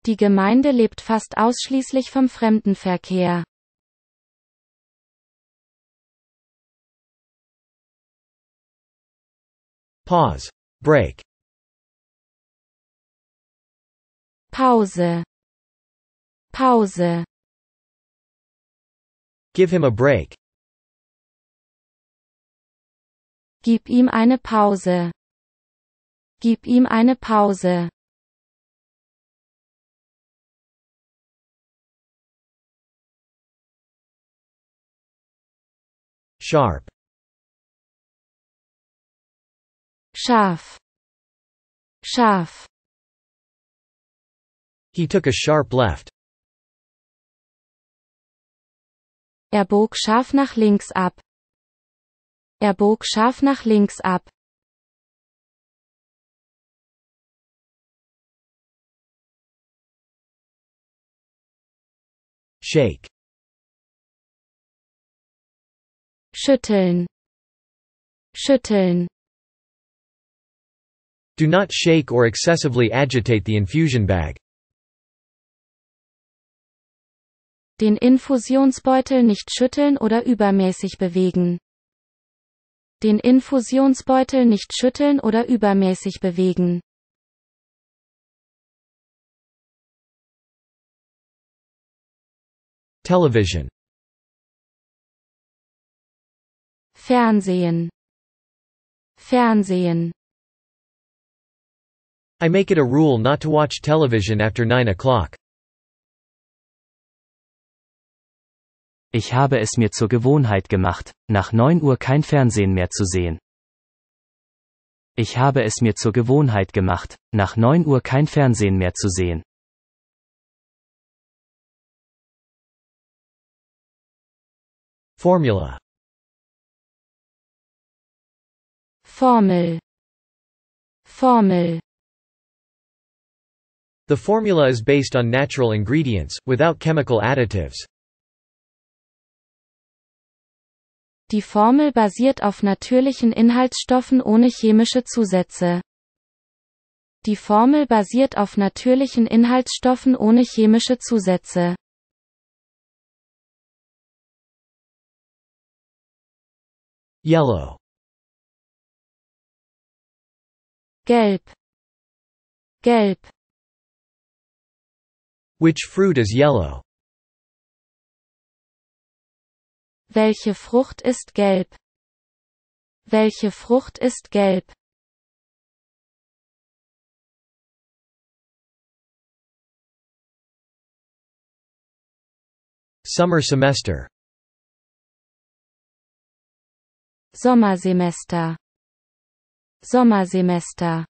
Die Gemeinde lebt fast ausschließlich vom Fremdenverkehr. Pause. Break. Pause. Pause. Give him a break. Gib ihm eine Pause. Gib ihm eine Pause. Sharp. Schaff. Schaff. He took a sharp left. Er bog scharf nach links ab. Er bog scharf nach links ab. Shake. Schütteln. Schütteln. Do not shake or excessively agitate the infusion bag. Den Infusionsbeutel nicht schütteln oder übermäßig bewegen. Den Infusionsbeutel nicht schütteln oder übermäßig bewegen. Television Fernsehen Fernsehen I make it a rule not to watch television after 9 o'clock. Ich habe es mir zur Gewohnheit gemacht, nach 9 Uhr kein Fernsehen mehr zu sehen. Ich habe es mir zur Gewohnheit gemacht, nach 9 Uhr kein Fernsehen mehr zu sehen. Formula Formel Formel The formula is based on natural ingredients, without chemical additives. Die Formel basiert auf natürlichen Inhaltsstoffen ohne chemische Zusätze. Die Formel basiert auf natürlichen Inhaltsstoffen ohne chemische Zusätze. Yellow Gelb Gelb Which fruit is yellow? Welche Frucht ist gelb? Welche Frucht ist gelb? Summer semester. Sommersemester. Sommersemester.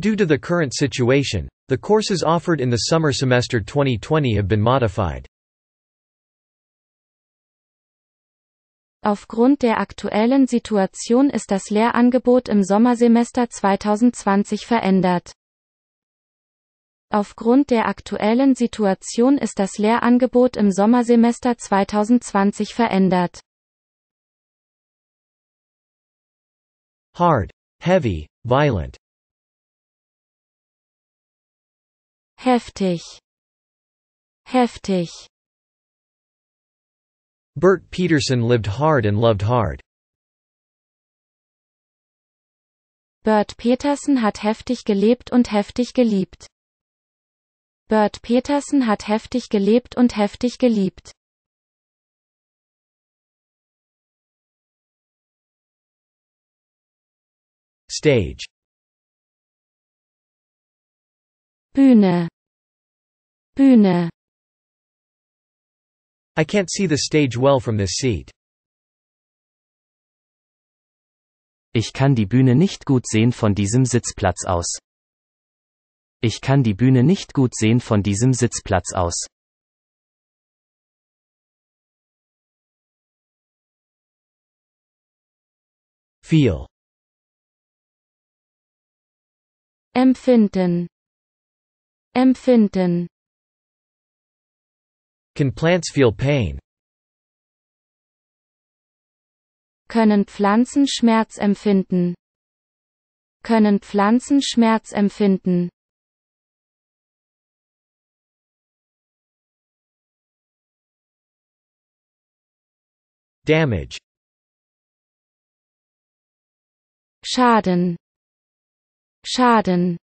Due to the current situation, the courses offered in the summer semester 2020 have been modified. Aufgrund der aktuellen Situation ist das Lehrangebot im Sommersemester 2020 verändert. Aufgrund der aktuellen Situation ist das Lehrangebot im Sommersemester 2020 verändert. Hard, heavy, violent. heftig heftig Bert Peterson lived hard and loved hard. Bert Peterson hat heftig gelebt und heftig geliebt. Bert Peterson hat heftig gelebt und heftig geliebt. Stage Bühne Bühne I can't see the stage well from this seat. Ich kann die Bühne nicht gut sehen von diesem Sitzplatz aus. Ich kann die Bühne nicht gut sehen von diesem Sitzplatz aus. Feel. Empfinden. Empfinden Can plants feel pain? Können Pflanzen Schmerz empfinden? Können Pflanzen Schmerz empfinden? Damage Schaden Schaden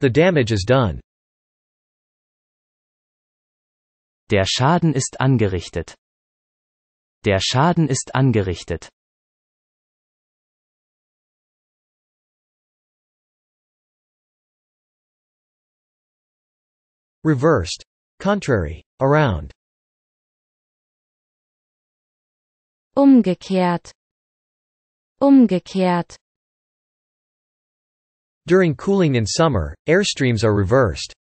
The damage is done. Der Schaden ist angerichtet. Der Schaden ist angerichtet. Reversed. Contrary. Around. Umgekehrt. Umgekehrt. During cooling in summer, airstreams are reversed.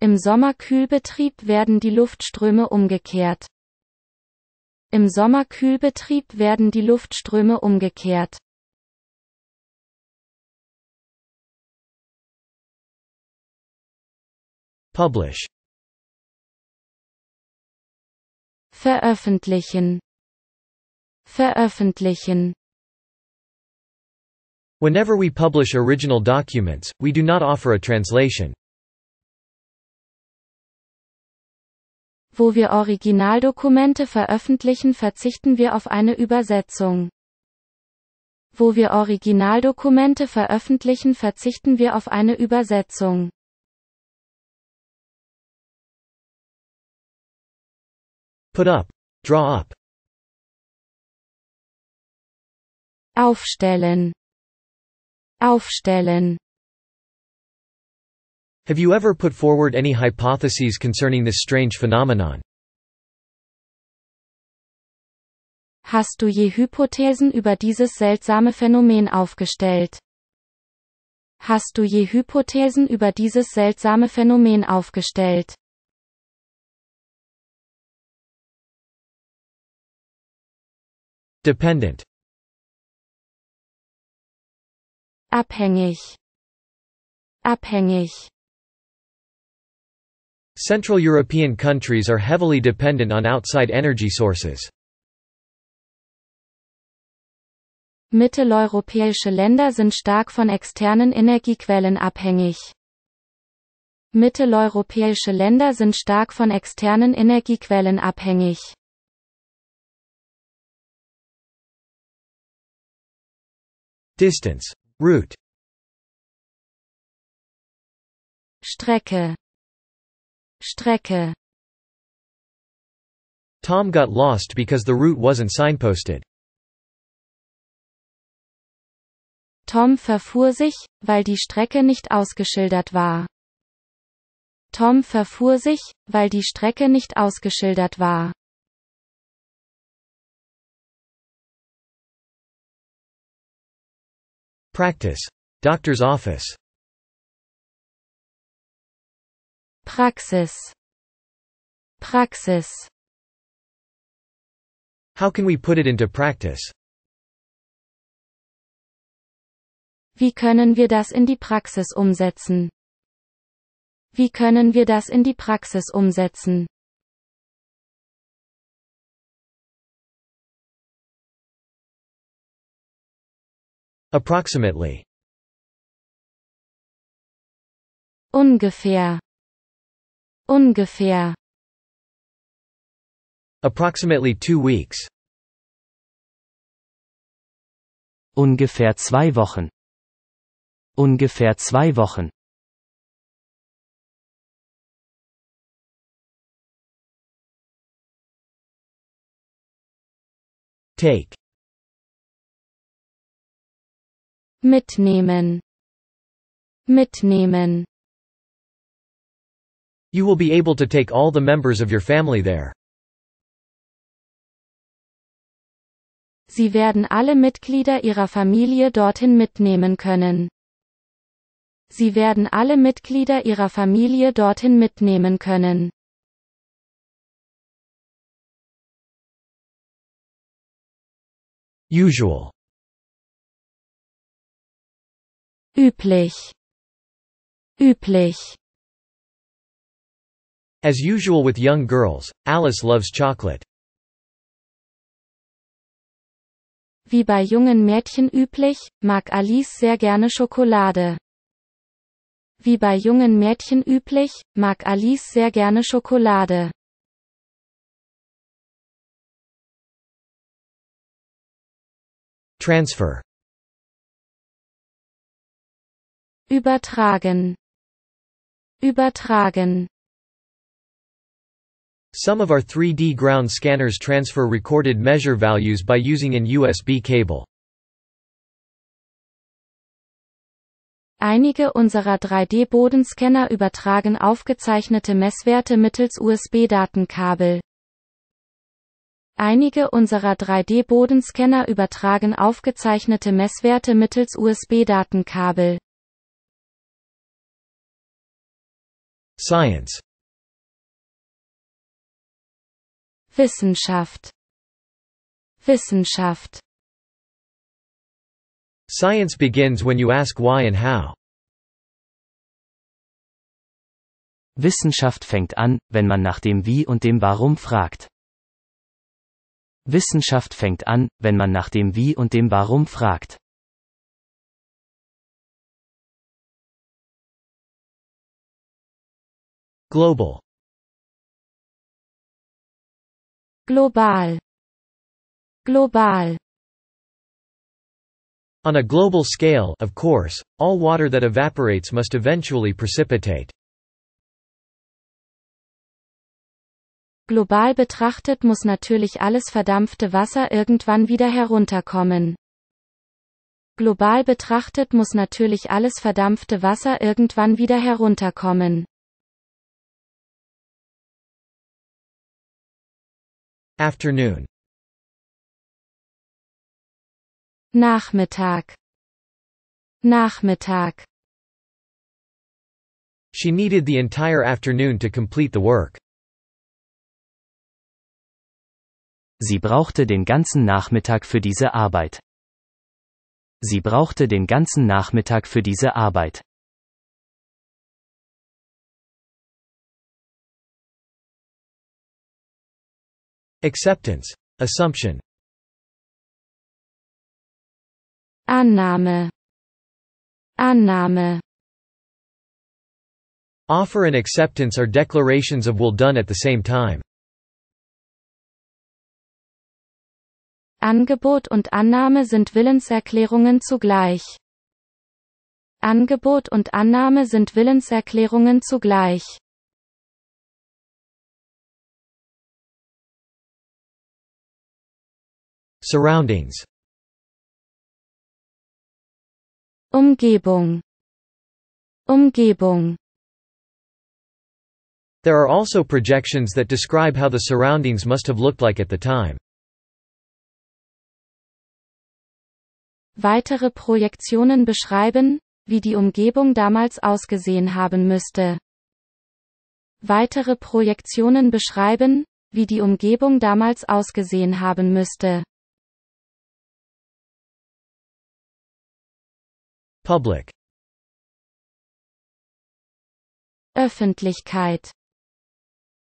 Im Sommerkühlbetrieb werden die Luftströme umgekehrt. Im Sommerkühlbetrieb werden die Luftströme umgekehrt. Publish. Veröffentlichen. Veröffentlichen. Whenever we publish original documents, we do not offer a translation. Wo wir Originaldokumente veröffentlichen, verzichten wir auf eine Übersetzung. Wo wir Originaldokumente veröffentlichen, verzichten wir auf eine Übersetzung. Put up. Draw up. Aufstellen. aufstellen. Have you ever put forward any hypotheses concerning this strange phenomenon? Hast du je Hypothesen über dieses seltsame Phänomen aufgestellt? Hast du je Hypothesen über dieses seltsame Phänomen aufgestellt? Dependent abhängig abhängig Central European countries are heavily dependent on outside energy sources. Mitteleuropäische Länder sind stark von externen Energiequellen abhängig. Mitteleuropäische Länder sind stark von externen Energiequellen abhängig. Distance Route Strecke Strecke Tom got lost because the route wasn't signposted. Tom verfuhr sich, weil die Strecke nicht ausgeschildert war. Tom verfuhr sich, weil die Strecke nicht ausgeschildert war. Practice. Doctor's office. Praxis. Praxis. How can we put it into practice? Wie können wir das in die Praxis umsetzen? Wie können wir das in die Praxis umsetzen? Approximately. Ungefähr. Ungefähr. Approximately two weeks. Ungefähr zwei Wochen. Ungefähr zwei Wochen. Take. mitnehmen mitnehmen You will be able to take all the members of your family there. Sie werden alle Mitglieder ihrer Familie dorthin mitnehmen können. Sie werden alle Mitglieder ihrer Familie dorthin mitnehmen können. Usual üblich üblich As usual with young girls, Alice loves chocolate. Wie bei jungen Mädchen üblich, mag Alice sehr gerne Schokolade. Wie bei jungen Mädchen üblich, mag Alice sehr gerne Schokolade. Transfer übertragen übertragen Some of our 3D ground scanners transfer recorded measure values by using an USB cable. Einige unserer 3D-Bodenscanner übertragen aufgezeichnete Messwerte mittels USB-Datenkabel. Einige unserer 3D-Bodenscanner übertragen aufgezeichnete Messwerte mittels USB-Datenkabel. Science Wissenschaft Wissenschaft Science begins when you ask why and how. Wissenschaft fängt an, wenn man nach dem Wie und dem Warum fragt. Wissenschaft fängt an, wenn man nach dem Wie und dem Warum fragt. Global. Global. Global. On a global scale, of course, all water that evaporates must eventually precipitate. Global betrachtet muss natürlich alles verdampfte Wasser irgendwann wieder herunterkommen. Global betrachtet muss natürlich alles verdampfte Wasser irgendwann wieder herunterkommen. Afternoon. Nachmittag. Nachmittag. She needed the entire afternoon to complete the work. Sie brauchte den ganzen Nachmittag für diese Arbeit. Sie brauchte den ganzen Nachmittag für diese Arbeit. Acceptance. Assumption. Annahme. Annahme. Offer and acceptance are declarations of will done at the same time. Angebot und Annahme sind Willenserklärungen zugleich. Angebot und Annahme sind Willenserklärungen zugleich. Surroundings Umgebung Umgebung There are also projections that describe how the surroundings must have looked like at the time. Weitere Projektionen beschreiben, wie die Umgebung damals ausgesehen haben müsste. Weitere Projektionen beschreiben, wie die Umgebung damals ausgesehen haben müsste. Public Öffentlichkeit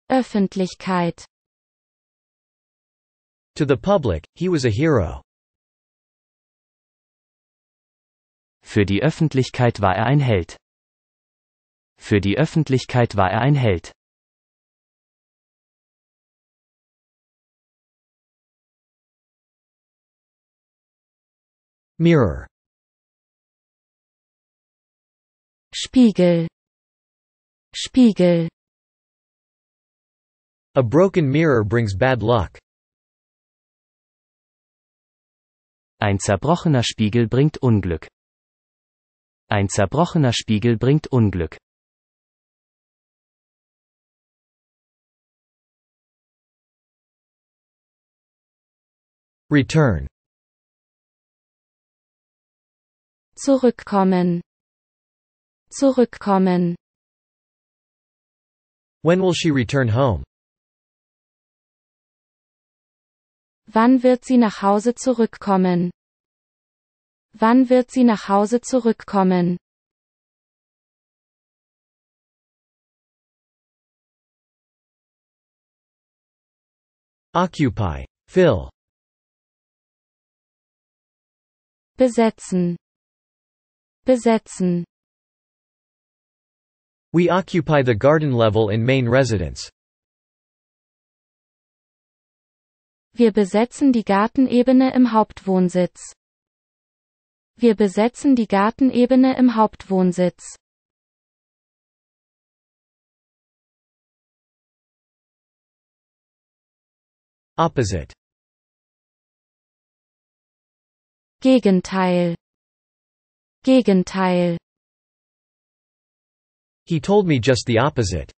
Öffentlichkeit To the public, he was a hero. Für die Öffentlichkeit war er ein Held. Für die Öffentlichkeit war er ein Held. Mirror Spiegel Spiegel A broken mirror brings bad luck. Ein zerbrochener Spiegel bringt Unglück. Ein zerbrochener Spiegel bringt Unglück. Return. Zurückkommen zurückkommen? When will she return home? Wann wird sie nach Hause zurückkommen? Wann wird sie nach Hause zurückkommen? Occupy. Fill. Besetzen. Besetzen. We occupy the garden level in main residence. Wir besetzen die Gartenebene im Hauptwohnsitz. Wir besetzen die Gartenebene im Hauptwohnsitz. Opposite. Gegenteil. Gegenteil. He told me just the opposite.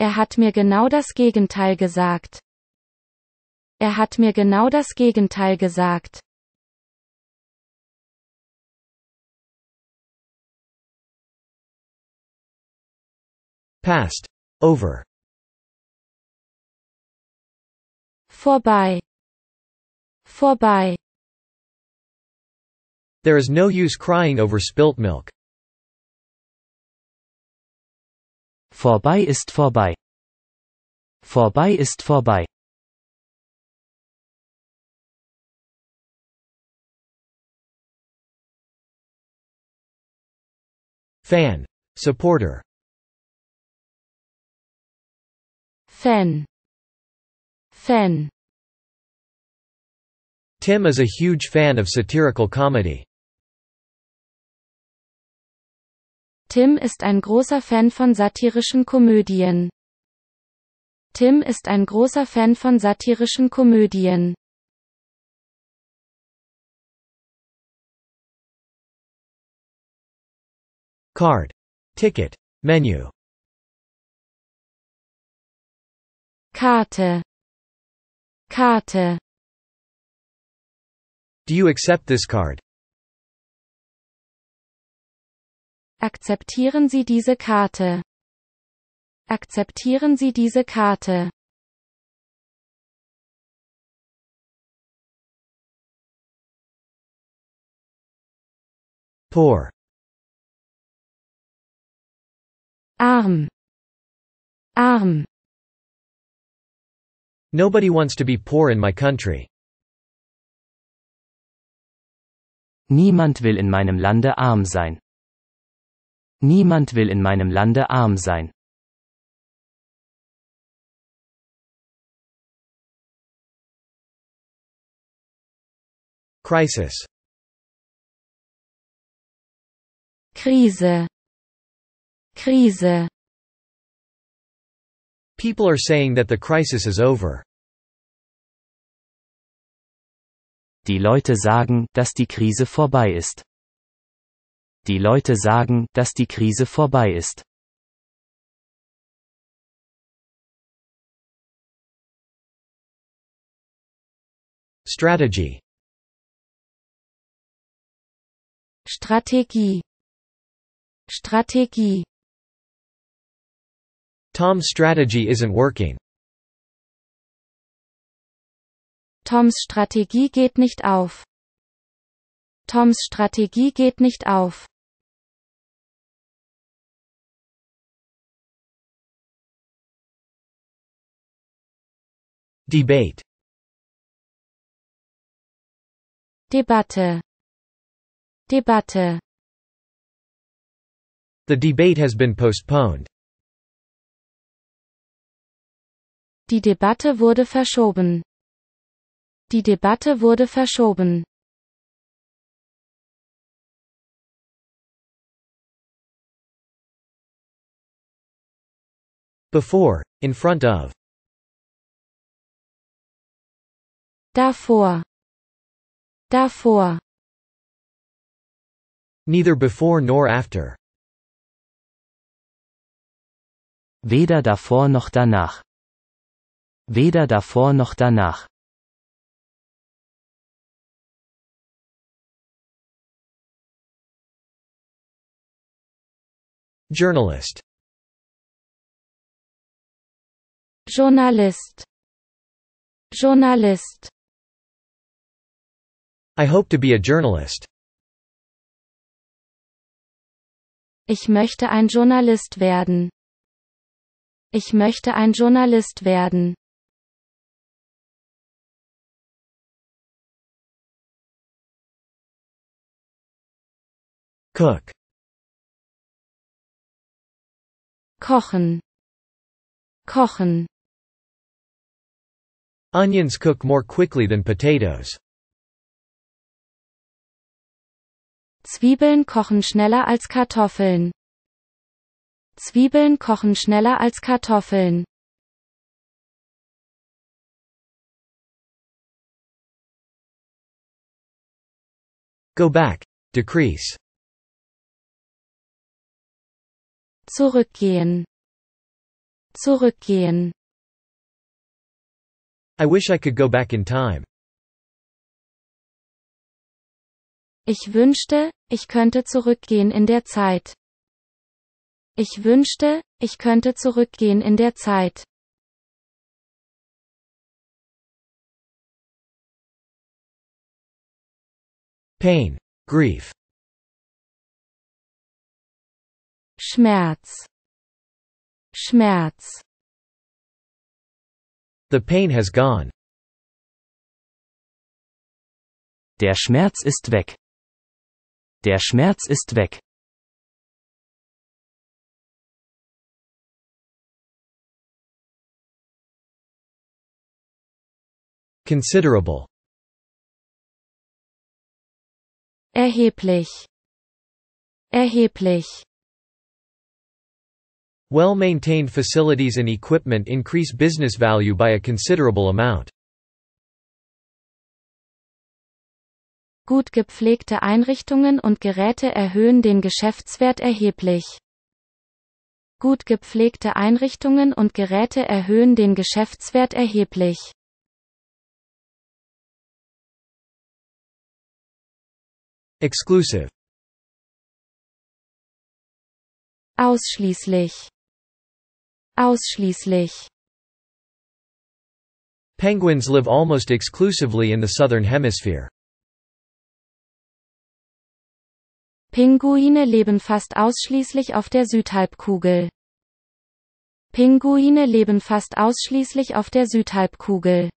Er hat mir genau das Gegenteil gesagt. Er hat mir genau das Gegenteil gesagt. Past. Over. Vorbei. Vorbei. There is no use crying over spilt milk. Vorbei ist vorbei. Vorbei ist vorbei. Fan. Supporter. Fan. Fan. Tim is a huge fan of satirical comedy. Tim ist ein großer Fan von satirischen Komödien. Tim ist ein großer Fan von satirischen Komödien. Card. Ticket. Menu. Karte. Karte. Do you accept this card? Akzeptieren Sie diese Karte. Akzeptieren Sie diese Karte. Poor. Arm. Arm. Nobody wants to be poor in my country. Niemand will in meinem Lande arm sein. Niemand will in meinem Lande arm sein. Crisis. Krise. Krise. People are saying that the crisis is over. Die Leute sagen, dass die Krise vorbei ist. Die Leute sagen, dass die Krise vorbei ist. Strategy Strategie Strategie Tom's strategy isn't working. Toms Strategie geht nicht auf. Toms Strategie geht nicht auf. Debate Debatte Debatte The debate has been postponed. Die Debatte wurde verschoben. Die Debatte wurde verschoben. Before, in front of. Davor. Davor. Neither before nor after. Weder davor noch danach. Weder davor noch danach. Journalist. Journalist. Journalist I hope to be a journalist. Ich möchte ein Journalist werden. Ich möchte ein Journalist werden. Cook. Kochen. Kochen. Onions cook more quickly than potatoes. Zwiebeln kochen schneller als Kartoffeln. Zwiebeln kochen schneller als Kartoffeln. Go back. Decrease. Zurückgehen. Zurückgehen. I wish I could go back in time. Ich wünschte, ich könnte zurückgehen in der Zeit. Ich wünschte, ich könnte zurückgehen in der Zeit. Pain, grief. Schmerz. Schmerz. The pain has gone. Der Schmerz ist weg. Der Schmerz ist weg. Considerable. Erheblich. Erheblich. Well-maintained facilities and equipment increase business value by a considerable amount. Gut gepflegte Einrichtungen und Geräte erhöhen den Geschäftswert erheblich. Gut gepflegte Einrichtungen und Geräte erhöhen den Geschäftswert erheblich. Exclusive. Ausschließlich. Ausschließlich. Penguins live almost exclusively in the southern hemisphere. Pinguine leben fast ausschließlich auf der Südhalbkugel. Pinguine leben fast ausschließlich auf der Südhalbkugel.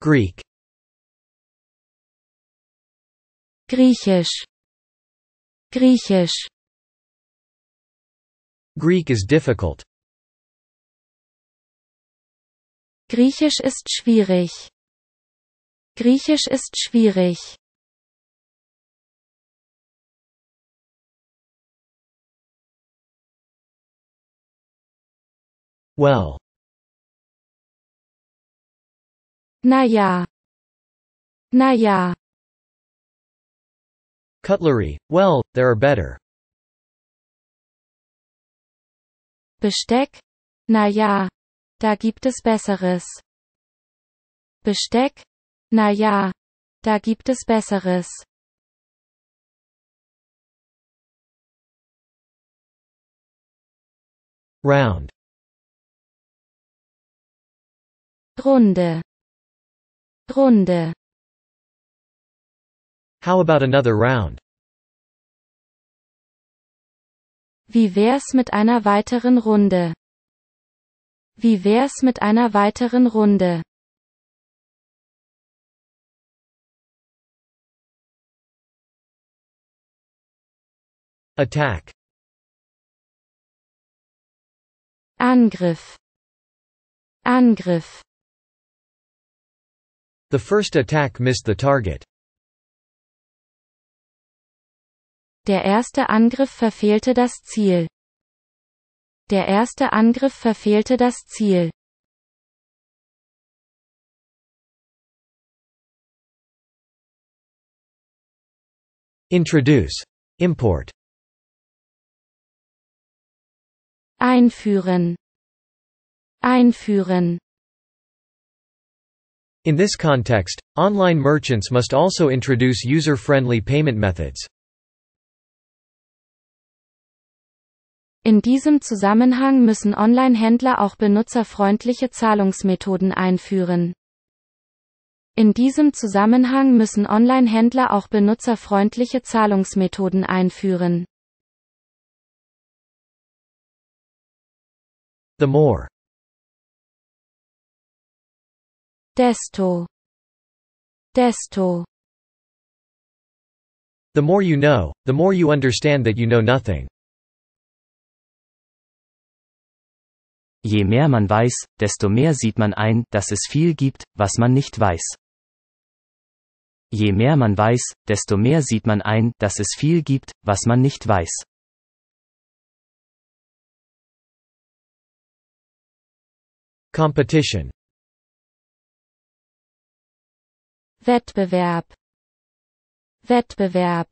Greek Griechisch Griechisch Greek is difficult. Griechisch ist schwierig. Griechisch ist schwierig. Well. Na ja. Na ja. Cutlery, well, there are better. Besteck? Na ja, Da gibt es Besseres. Besteck? Na ja, da gibt es Besseres. Round. Runde. Runde. How about another round? Wie wär's mit einer weiteren Runde? Wie wär's mit einer weiteren Runde? Attack Angriff Angriff The first attack missed the target. Der erste Angriff verfehlte das Ziel. Der erste Angriff verfehlte das Ziel. Introduce. Import. einführen einführen In this context, online merchants must also introduce user-friendly payment methods. In diesem Zusammenhang müssen Online-Händler auch benutzerfreundliche Zahlungsmethoden einführen. In diesem Zusammenhang müssen Online-Händler auch benutzerfreundliche Zahlungsmethoden einführen. The more. Desto. Desto. The more you know, the more you understand that you know nothing. Je mehr man weiß, desto mehr sieht man ein, dass es viel gibt, was man nicht weiß. Je mehr man weiß, desto mehr sieht man ein, dass es viel gibt, was man nicht weiß. Competition Wettbewerb Wettbewerb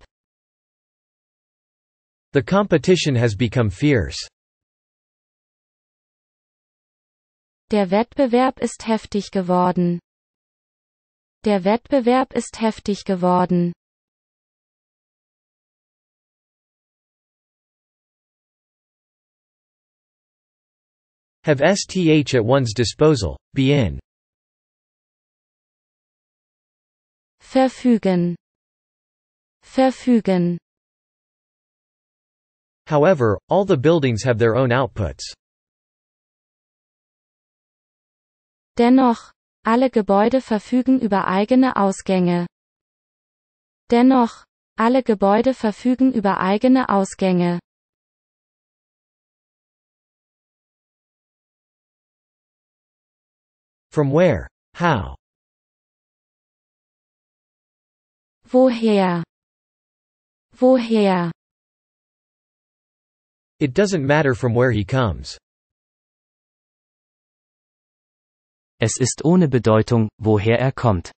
The competition has become fierce. Der Wettbewerb ist heftig geworden. Der Wettbewerb ist heftig geworden. Have STH at one's disposal. Be in. Verfügen. Verfügen. However, all the buildings have their own outputs. Dennoch, alle Gebäude verfügen über eigene Ausgänge. Dennoch, alle Gebäude verfügen über eigene Ausgänge. From where? How? Woher? Woher? It doesn't matter from where he comes. Es ist ohne Bedeutung, woher er kommt.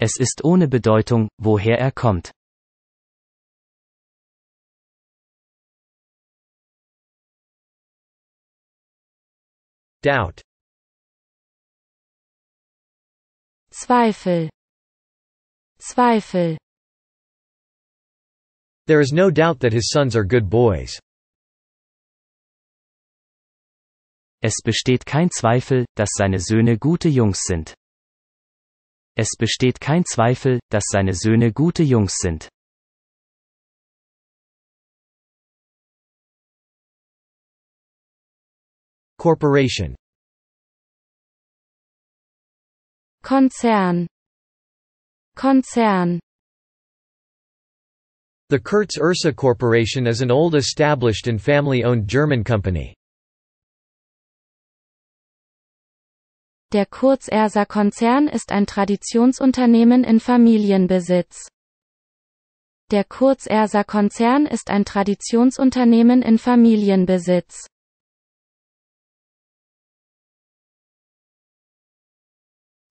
Es ist ohne Bedeutung, woher er kommt. Doubt Zweifel Zweifel There is no doubt that his sons are good boys. Es besteht kein Zweifel, dass seine Söhne gute Jungs sind. Es besteht kein Zweifel, dass seine Söhne gute Jungs sind. Corporation Konzern Konzern The Kurz Ursa Corporation is an old established and family-owned German company. Der Kurz Ersa Konzern ist ein Traditionsunternehmen in Familienbesitz. Der Kurz Ersa Konzern ist ein Traditionsunternehmen in Familienbesitz.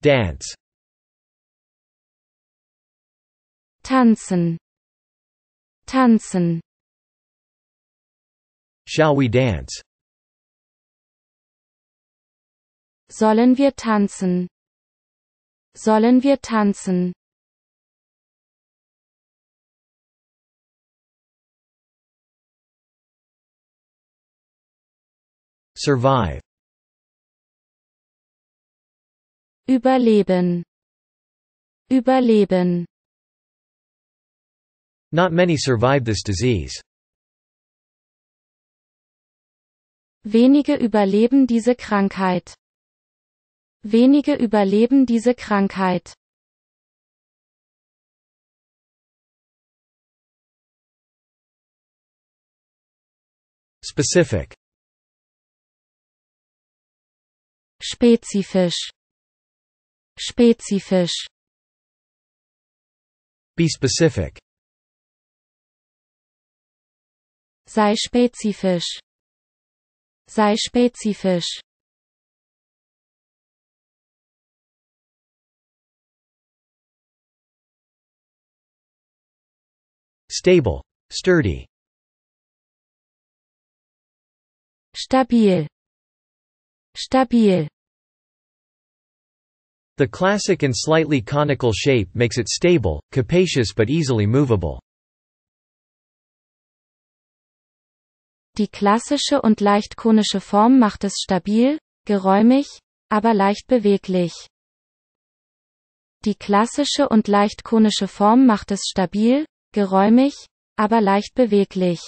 Dance Tanzen Tanzen Shall we dance? Sollen wir tanzen? Sollen wir tanzen? Survive Überleben. Überleben. Not many survive this disease. Wenige überleben diese Krankheit. Wenige überleben diese Krankheit. Specific. Spezifisch. Spezifisch. Be specific. Sei spezifisch. Sei spezifisch. Stable, sturdy. Stabil. Stabil. The classic and slightly conical shape makes it stable, capacious but easily movable. Die klassische und leicht konische Form macht es stabil, geräumig, aber leicht beweglich. Die klassische und leicht konische Form macht es stabil, geräumig, aber leicht beweglich.